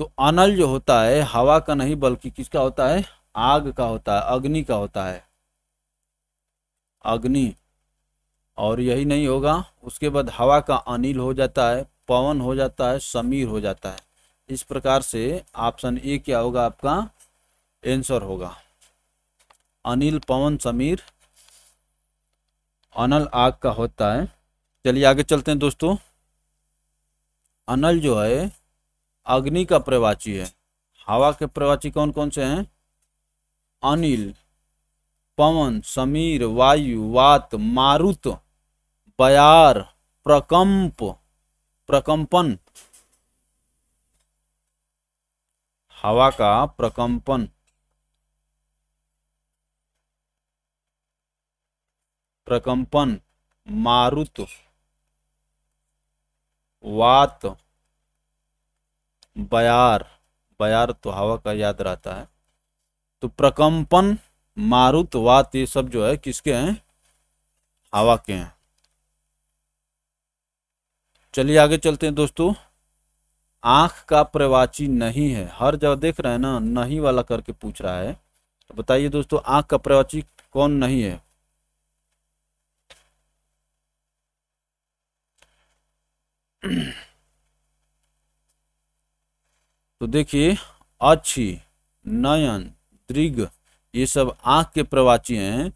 तो अनल जो होता है हवा का नहीं बल्कि किसका होता है आग का होता है अग्नि का होता है अग्नि और यही नहीं होगा उसके बाद हवा का अनिल हो जाता है पवन हो जाता है समीर हो जाता है इस प्रकार से ऑप्शन ए क्या होगा आपका आंसर होगा अनिल पवन समीर अनल आग का होता है चलिए आगे चलते हैं दोस्तों अनल जो है अग्नि का प्रवाची है हवा के प्रवाची कौन कौन से हैं अनिल पवन समीर वायु वात मारुत बयार प्रकंप प्रकंपन हवा का प्रकंपन प्रकंपन मारुत वात बयार बयार तो हवा का याद रहता है तो प्रकम्पन मारुत वात ये सब जो है किसके हैं हवा के हैं चलिए आगे चलते हैं दोस्तों आंख का प्रवाची नहीं है हर जगह देख रहे हैं ना नहीं वाला करके पूछ रहा है तो बताइए दोस्तों आंख का प्रवाची कौन नहीं है तो देखिए अच्छी नयन दृग ये सब आंख के प्रवाची हैं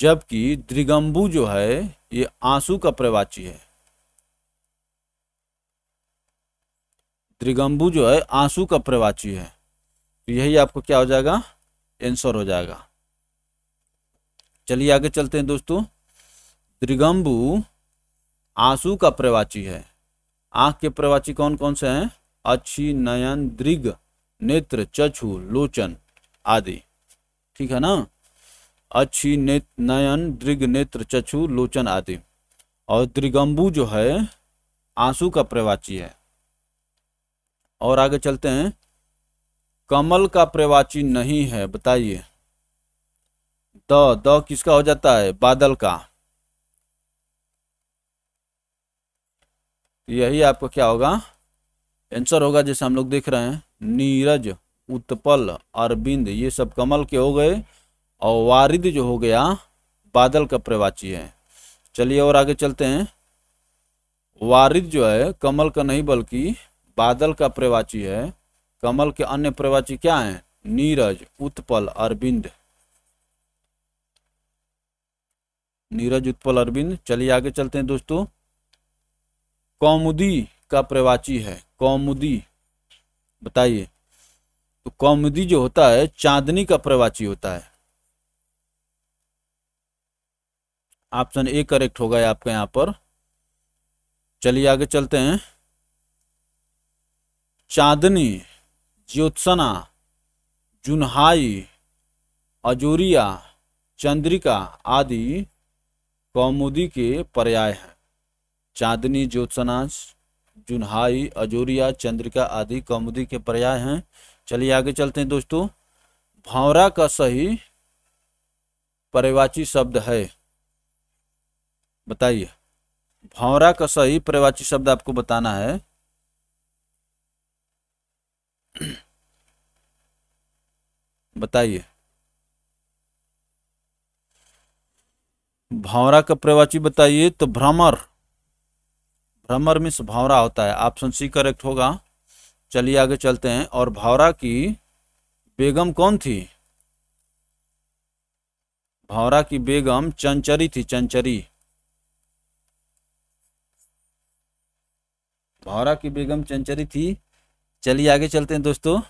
जबकि दृगम्बू जो है ये आंसू का प्रवाची है दृगम्बू जो है आंसू का प्रवाची है तो यही आपको क्या हो जाएगा एंसर हो जाएगा चलिए आगे चलते हैं दोस्तों दृगम्बू आंसू का प्रवाची है आंख के प्रवाची कौन कौन से हैं अच्छी नयन दृग नेत्र चछु लोचन आदि ठीक है ना अच्छी ने नयन दृग नेत्र चछु लोचन आदि और दृगम्बू जो है आंसू का प्रवाची है और आगे चलते हैं कमल का प्रवाची नहीं है बताइए द द किसका हो जाता है बादल का यही आपको क्या होगा आंसर होगा जैसे हम लोग देख रहे हैं नीरज उत्पल अरविंद ये सब कमल के हो गए और वारिद जो हो गया बादल का प्रवाची है चलिए और आगे चलते हैं वारिद जो है कमल का नहीं बल्कि बादल का प्रवाची है कमल के अन्य प्रवाची क्या हैं नीरज उत्पल अरविंद नीरज उत्पल अरविंद चलिए आगे चलते हैं दोस्तों कौमुदी का प्रवाची है कौमुदी बताइए तो कौमुदी जो होता है चांदनी का प्रवाची होता है ऑप्शन ए करेक्ट होगा आपके यहां पर चलिए आगे चलते हैं चांदनी ज्योत्सना जुनहाई अजोरिया चंद्रिका आदि कौमुदी के पर्याय हैं चांदनी ज्योत्सना जुनहाई अजूरिया चंद्रिका आदि कौमुदी के पर्याय हैं चलिए आगे चलते हैं दोस्तों भौरा का सही परिवाची शब्द है बताइए भौरा का सही परिवाची शब्द आपको बताना है बताइए भौरा का प्रवाची बताइए तो भ्रमर भ्रमर मिस भावरा होता है ऑप्शन सी करेक्ट होगा चलिए आगे चलते हैं और भावरा की बेगम कौन थी भावरा की बेगम चंचरी थी चंचरी भावरा की बेगम चंचरी थी चलिए आगे चलते हैं दोस्तों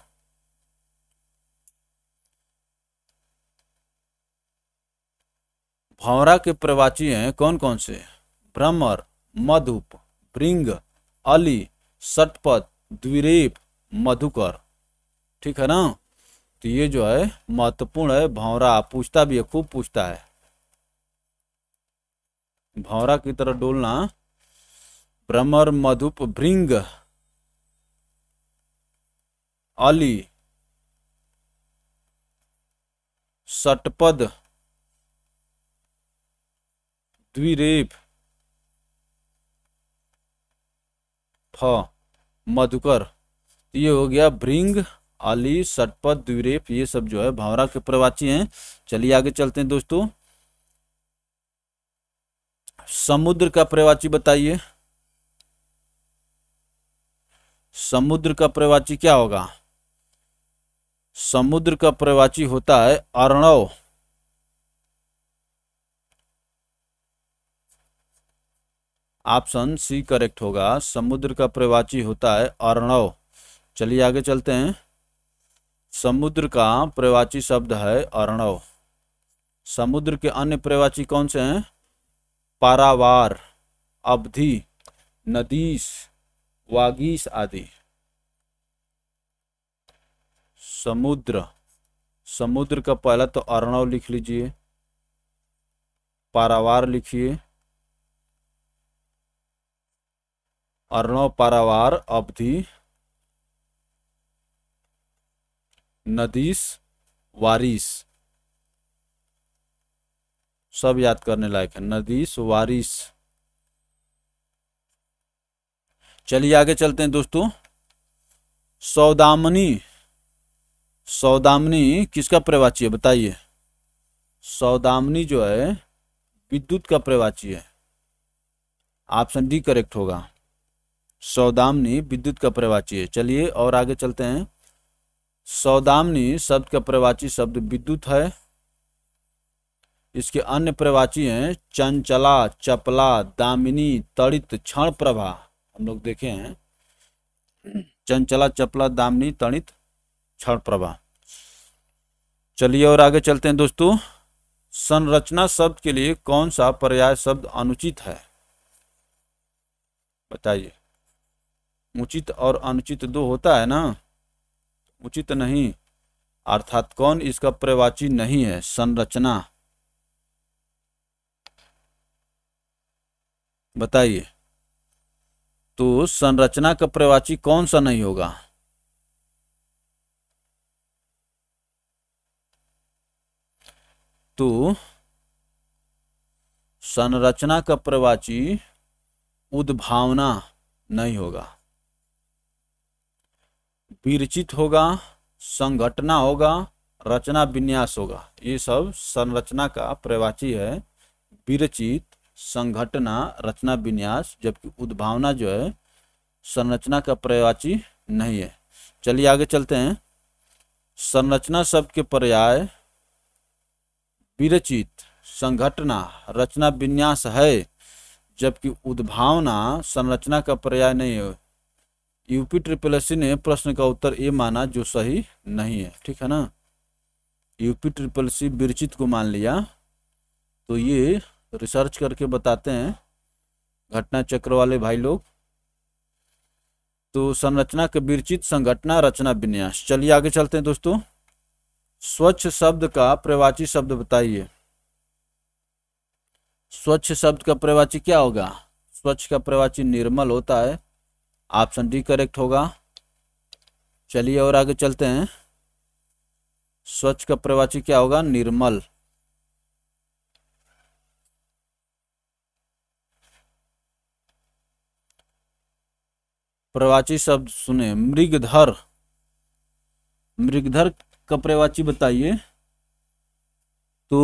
भावरा के प्रवाची हैं कौन कौन से भ्रमर मधुप प्रिंग अली सतपथ द्विरेप मधुकर ठीक है ना तो ये जो है महत्वपूर्ण है भावरा पूछता भी है खूब पूछता है भावरा की तरह डोलना भ्रमर मधुप भृंग अली सटपद द्विरेप फ हाँ, मधुकर ये हो गया भृंग आली सटपट द्वीरेप ये सब जो है भावरा के प्रवाची हैं चलिए आगे चलते हैं दोस्तों समुद्र का प्रवाची बताइए समुद्र का प्रवाची क्या होगा समुद्र का प्रवाची होता है अर्णव ऑप्शन सी करेक्ट होगा समुद्र का प्रवाची होता है अर्णव चलिए आगे चलते हैं समुद्र का प्रवाची शब्द है अर्णव समुद्र के अन्य प्रवाची कौन से हैं पारावार अवधि नदीस वागीस आदि समुद्र समुद्र का पहला तो अर्णव लिख लीजिए पारावार लिखिए Arnav Parawar of नदीस वारिस सब याद करने लायक है नदीस वारिस चलिए आगे चलते हैं दोस्तों सौदामनी सौदामनी किसका प्रवाची है बताइए सौदामनी जो है विद्युत का प्रवाची है ऑप्शन डी करेक्ट होगा सौदामनी विद्युत का प्रवाची है चलिए और आगे चलते हैं सौदामनी शब्द का प्रवाची शब्द विद्युत है इसके अन्य प्रवाची हैं चंचला चपला दामिनी तड़ित क्षण प्रभा हम लोग देखे हैं चंचला चपला दामिनी तड़ित क्षण प्रभा चलिए और आगे चलते हैं दोस्तों संरचना शब्द के लिए कौन सा पर्याय शब्द अनुचित है बताइए उचित और अनुचित दो होता है ना उचित नहीं अर्थात कौन इसका प्रवाची नहीं है संरचना बताइए तो संरचना का प्रवाची कौन सा नहीं होगा तो संरचना का प्रवाची उद्भावना नहीं होगा विरचित होगा संघटना होगा रचना विन्यास होगा ये सब संरचना का प्रवाची है विरचित संघटना रचना विन्यास जबकि उद्भावना जो है संरचना का प्रवाची नहीं है चलिए आगे चलते हैं संरचना शब्द के पर्याय विरचित संघटना रचना विन्यास है जबकि उद्भावना संरचना का पर्याय नहीं है यूपी ट्रिपल एस ने प्रश्न का उत्तर ए माना जो सही नहीं है ठीक है ना यूपी ट्रिपल सी बिरचित को मान लिया तो ये रिसर्च करके बताते हैं घटना चक्र वाले भाई लोग तो संरचना के विरचित संघटना रचना विन्यास चलिए आगे चलते हैं दोस्तों स्वच्छ शब्द का प्रवाची शब्द बताइए स्वच्छ शब्द का प्रवाची क्या होगा स्वच्छ का प्रवाची निर्मल होता है ऑप्शन डी करेक्ट होगा चलिए और आगे चलते हैं स्वच्छ का प्रवाची क्या होगा निर्मल प्रवाची शब्द सुने मृगधर मृगधर का प्रवाची बताइए तो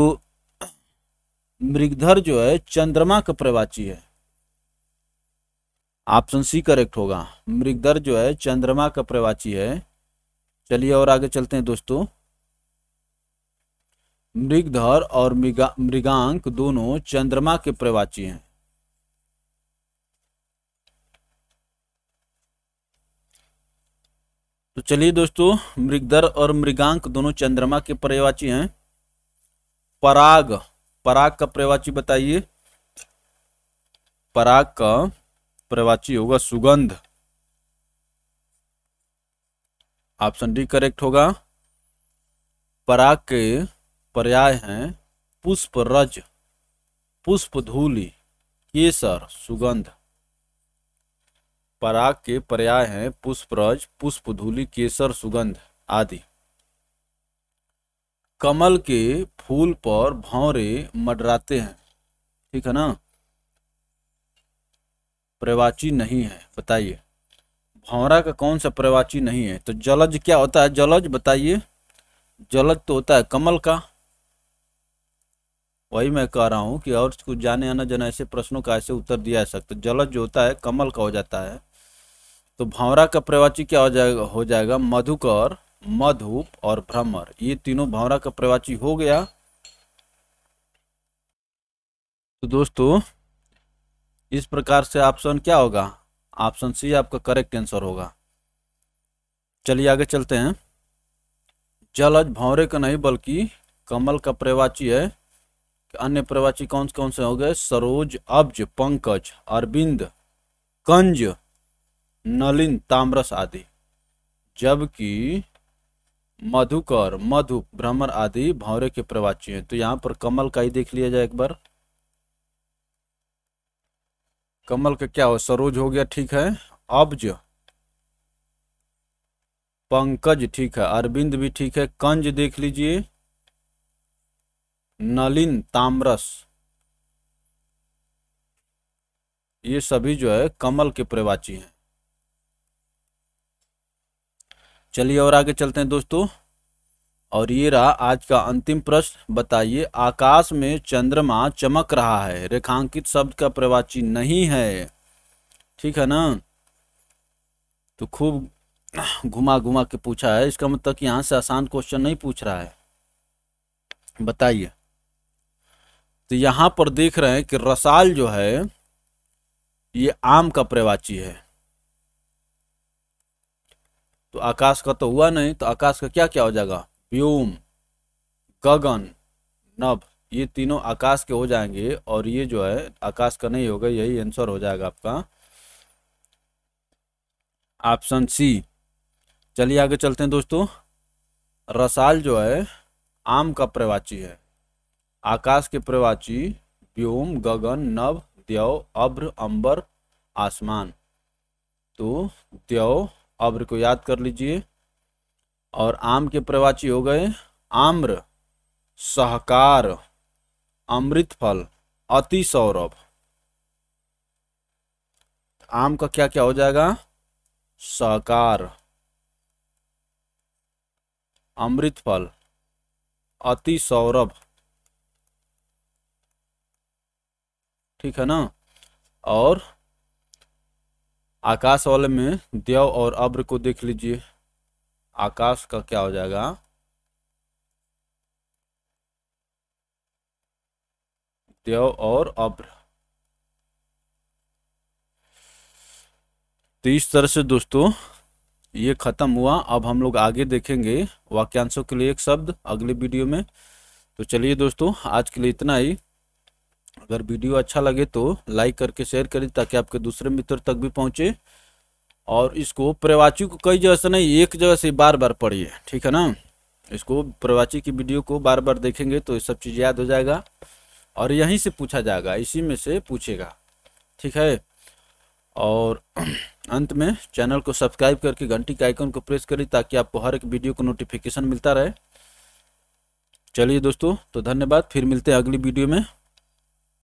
मृगधर जो है चंद्रमा का प्रवाची है ऑप्शन सी करेक्ट होगा मृगदर जो है चंद्रमा का प्रवाची है चलिए और आगे चलते हैं दोस्तों मृगधर और मृगा मृगांक दोनों चंद्रमा के प्रवाची हैं तो चलिए दोस्तों मृगधर और मृगांक दोनों चंद्रमा के प्रवाची हैं पराग पराग का प्रवाची बताइए पराग का प्रवाची होगा सुगंध ऑप्शन डी करेक्ट होगा पराग के पर्याय हैं पुष्प रज पुष्प धूलि केसर सुगंध पराग के पर्याय हैं पुष्प रज पुष्प धूलि केसर सुगंध आदि कमल के फूल पर भौरे मडराते हैं ठीक है ना प्रवाची नहीं है बताइए भौरा का कौन सा प्रवाची नहीं है तो जलज क्या होता है जलज बताइए जलज तो होता है कमल का वही मैं कह रहा हूँ कि और कुछ जाने आना जाना ऐसे प्रश्नों का ऐसे उत्तर दिया जा सकता जलज जो होता है कमल का हो जाता है तो भौरा का प्रवाची क्या हो जाएगा हो जाएगा मधुकर मधुप और भ्रमर ये तीनों भौरा का प्रवाची हो गया तो दोस्तों इस प्रकार से ऑप्शन क्या होगा ऑप्शन सी आपका करेक्ट आंसर होगा चलिए आगे चलते हैं जलज भौरे का नहीं बल्कि कमल का प्रवाची है अन्य प्रवाची कौन कौन से हो गए सरोज अब्ज पंकज अरविंद कंज नलिन ताम्रस आदि जबकि मधुकर मधु भ्रमर आदि भौरे के प्रवाची हैं तो यहाँ पर कमल का ही देख लिया जाए एक बार कमल का क्या हो सरोज हो गया ठीक है अब्ज पंकज ठीक है अरविंद भी ठीक है कंज देख लीजिए नलिन तामरस ये सभी जो है कमल के प्रवाची हैं चलिए और आगे चलते हैं दोस्तों और ये रहा आज का अंतिम प्रश्न बताइए आकाश में चंद्रमा चमक रहा है रेखांकित शब्द का प्रवाची नहीं है ठीक है ना तो खूब घुमा घुमा के पूछा है इसका मतलब कि से आसान क्वेश्चन नहीं पूछ रहा है बताइए तो यहाँ पर देख रहे हैं कि रसाल जो है ये आम का प्रवाची है तो आकाश का तो हुआ नहीं तो आकाश का क्या क्या हो जाएगा व्योम गगन नभ ये तीनों आकाश के हो जाएंगे और ये जो है आकाश का नहीं होगा यही आंसर हो जाएगा आपका ऑप्शन सी चलिए आगे चलते हैं दोस्तों रसाल जो है आम का प्रवाची है आकाश के प्रवाची व्योम गगन नभ द्यव अभ्र अंबर आसमान तो द्यव अभ्र को याद कर लीजिए और आम के प्रवाची हो गए आम्र सहकार अमृत फल अति सौरभ आम का क्या क्या हो जाएगा सहकार अमृत फल अति सौरभ ठीक है ना और आकाश वाले में देव और अब्र को देख लीजिए आकाश का क्या हो जाएगा देव और अभ्र तो इस तरह से दोस्तों ये खत्म हुआ अब हम लोग आगे देखेंगे वाक्यांशों के लिए एक शब्द अगले वीडियो में तो चलिए दोस्तों आज के लिए इतना ही अगर वीडियो अच्छा लगे तो लाइक करके शेयर करें ताकि आपके दूसरे मित्र तक भी पहुंचे और इसको प्रवाची को कई जगह से नहीं एक जगह से बार बार पढ़िए ठीक है ना इसको प्रवाची की वीडियो को बार बार देखेंगे तो ये सब चीज़ याद हो जाएगा और यहीं से पूछा जाएगा इसी में से पूछेगा ठीक है और अंत में चैनल को सब्सक्राइब करके घंटी के आइकन को प्रेस करें ताकि आपको हर एक वीडियो को नोटिफिकेशन मिलता रहे चलिए दोस्तों तो धन्यवाद फिर मिलते हैं अगली वीडियो में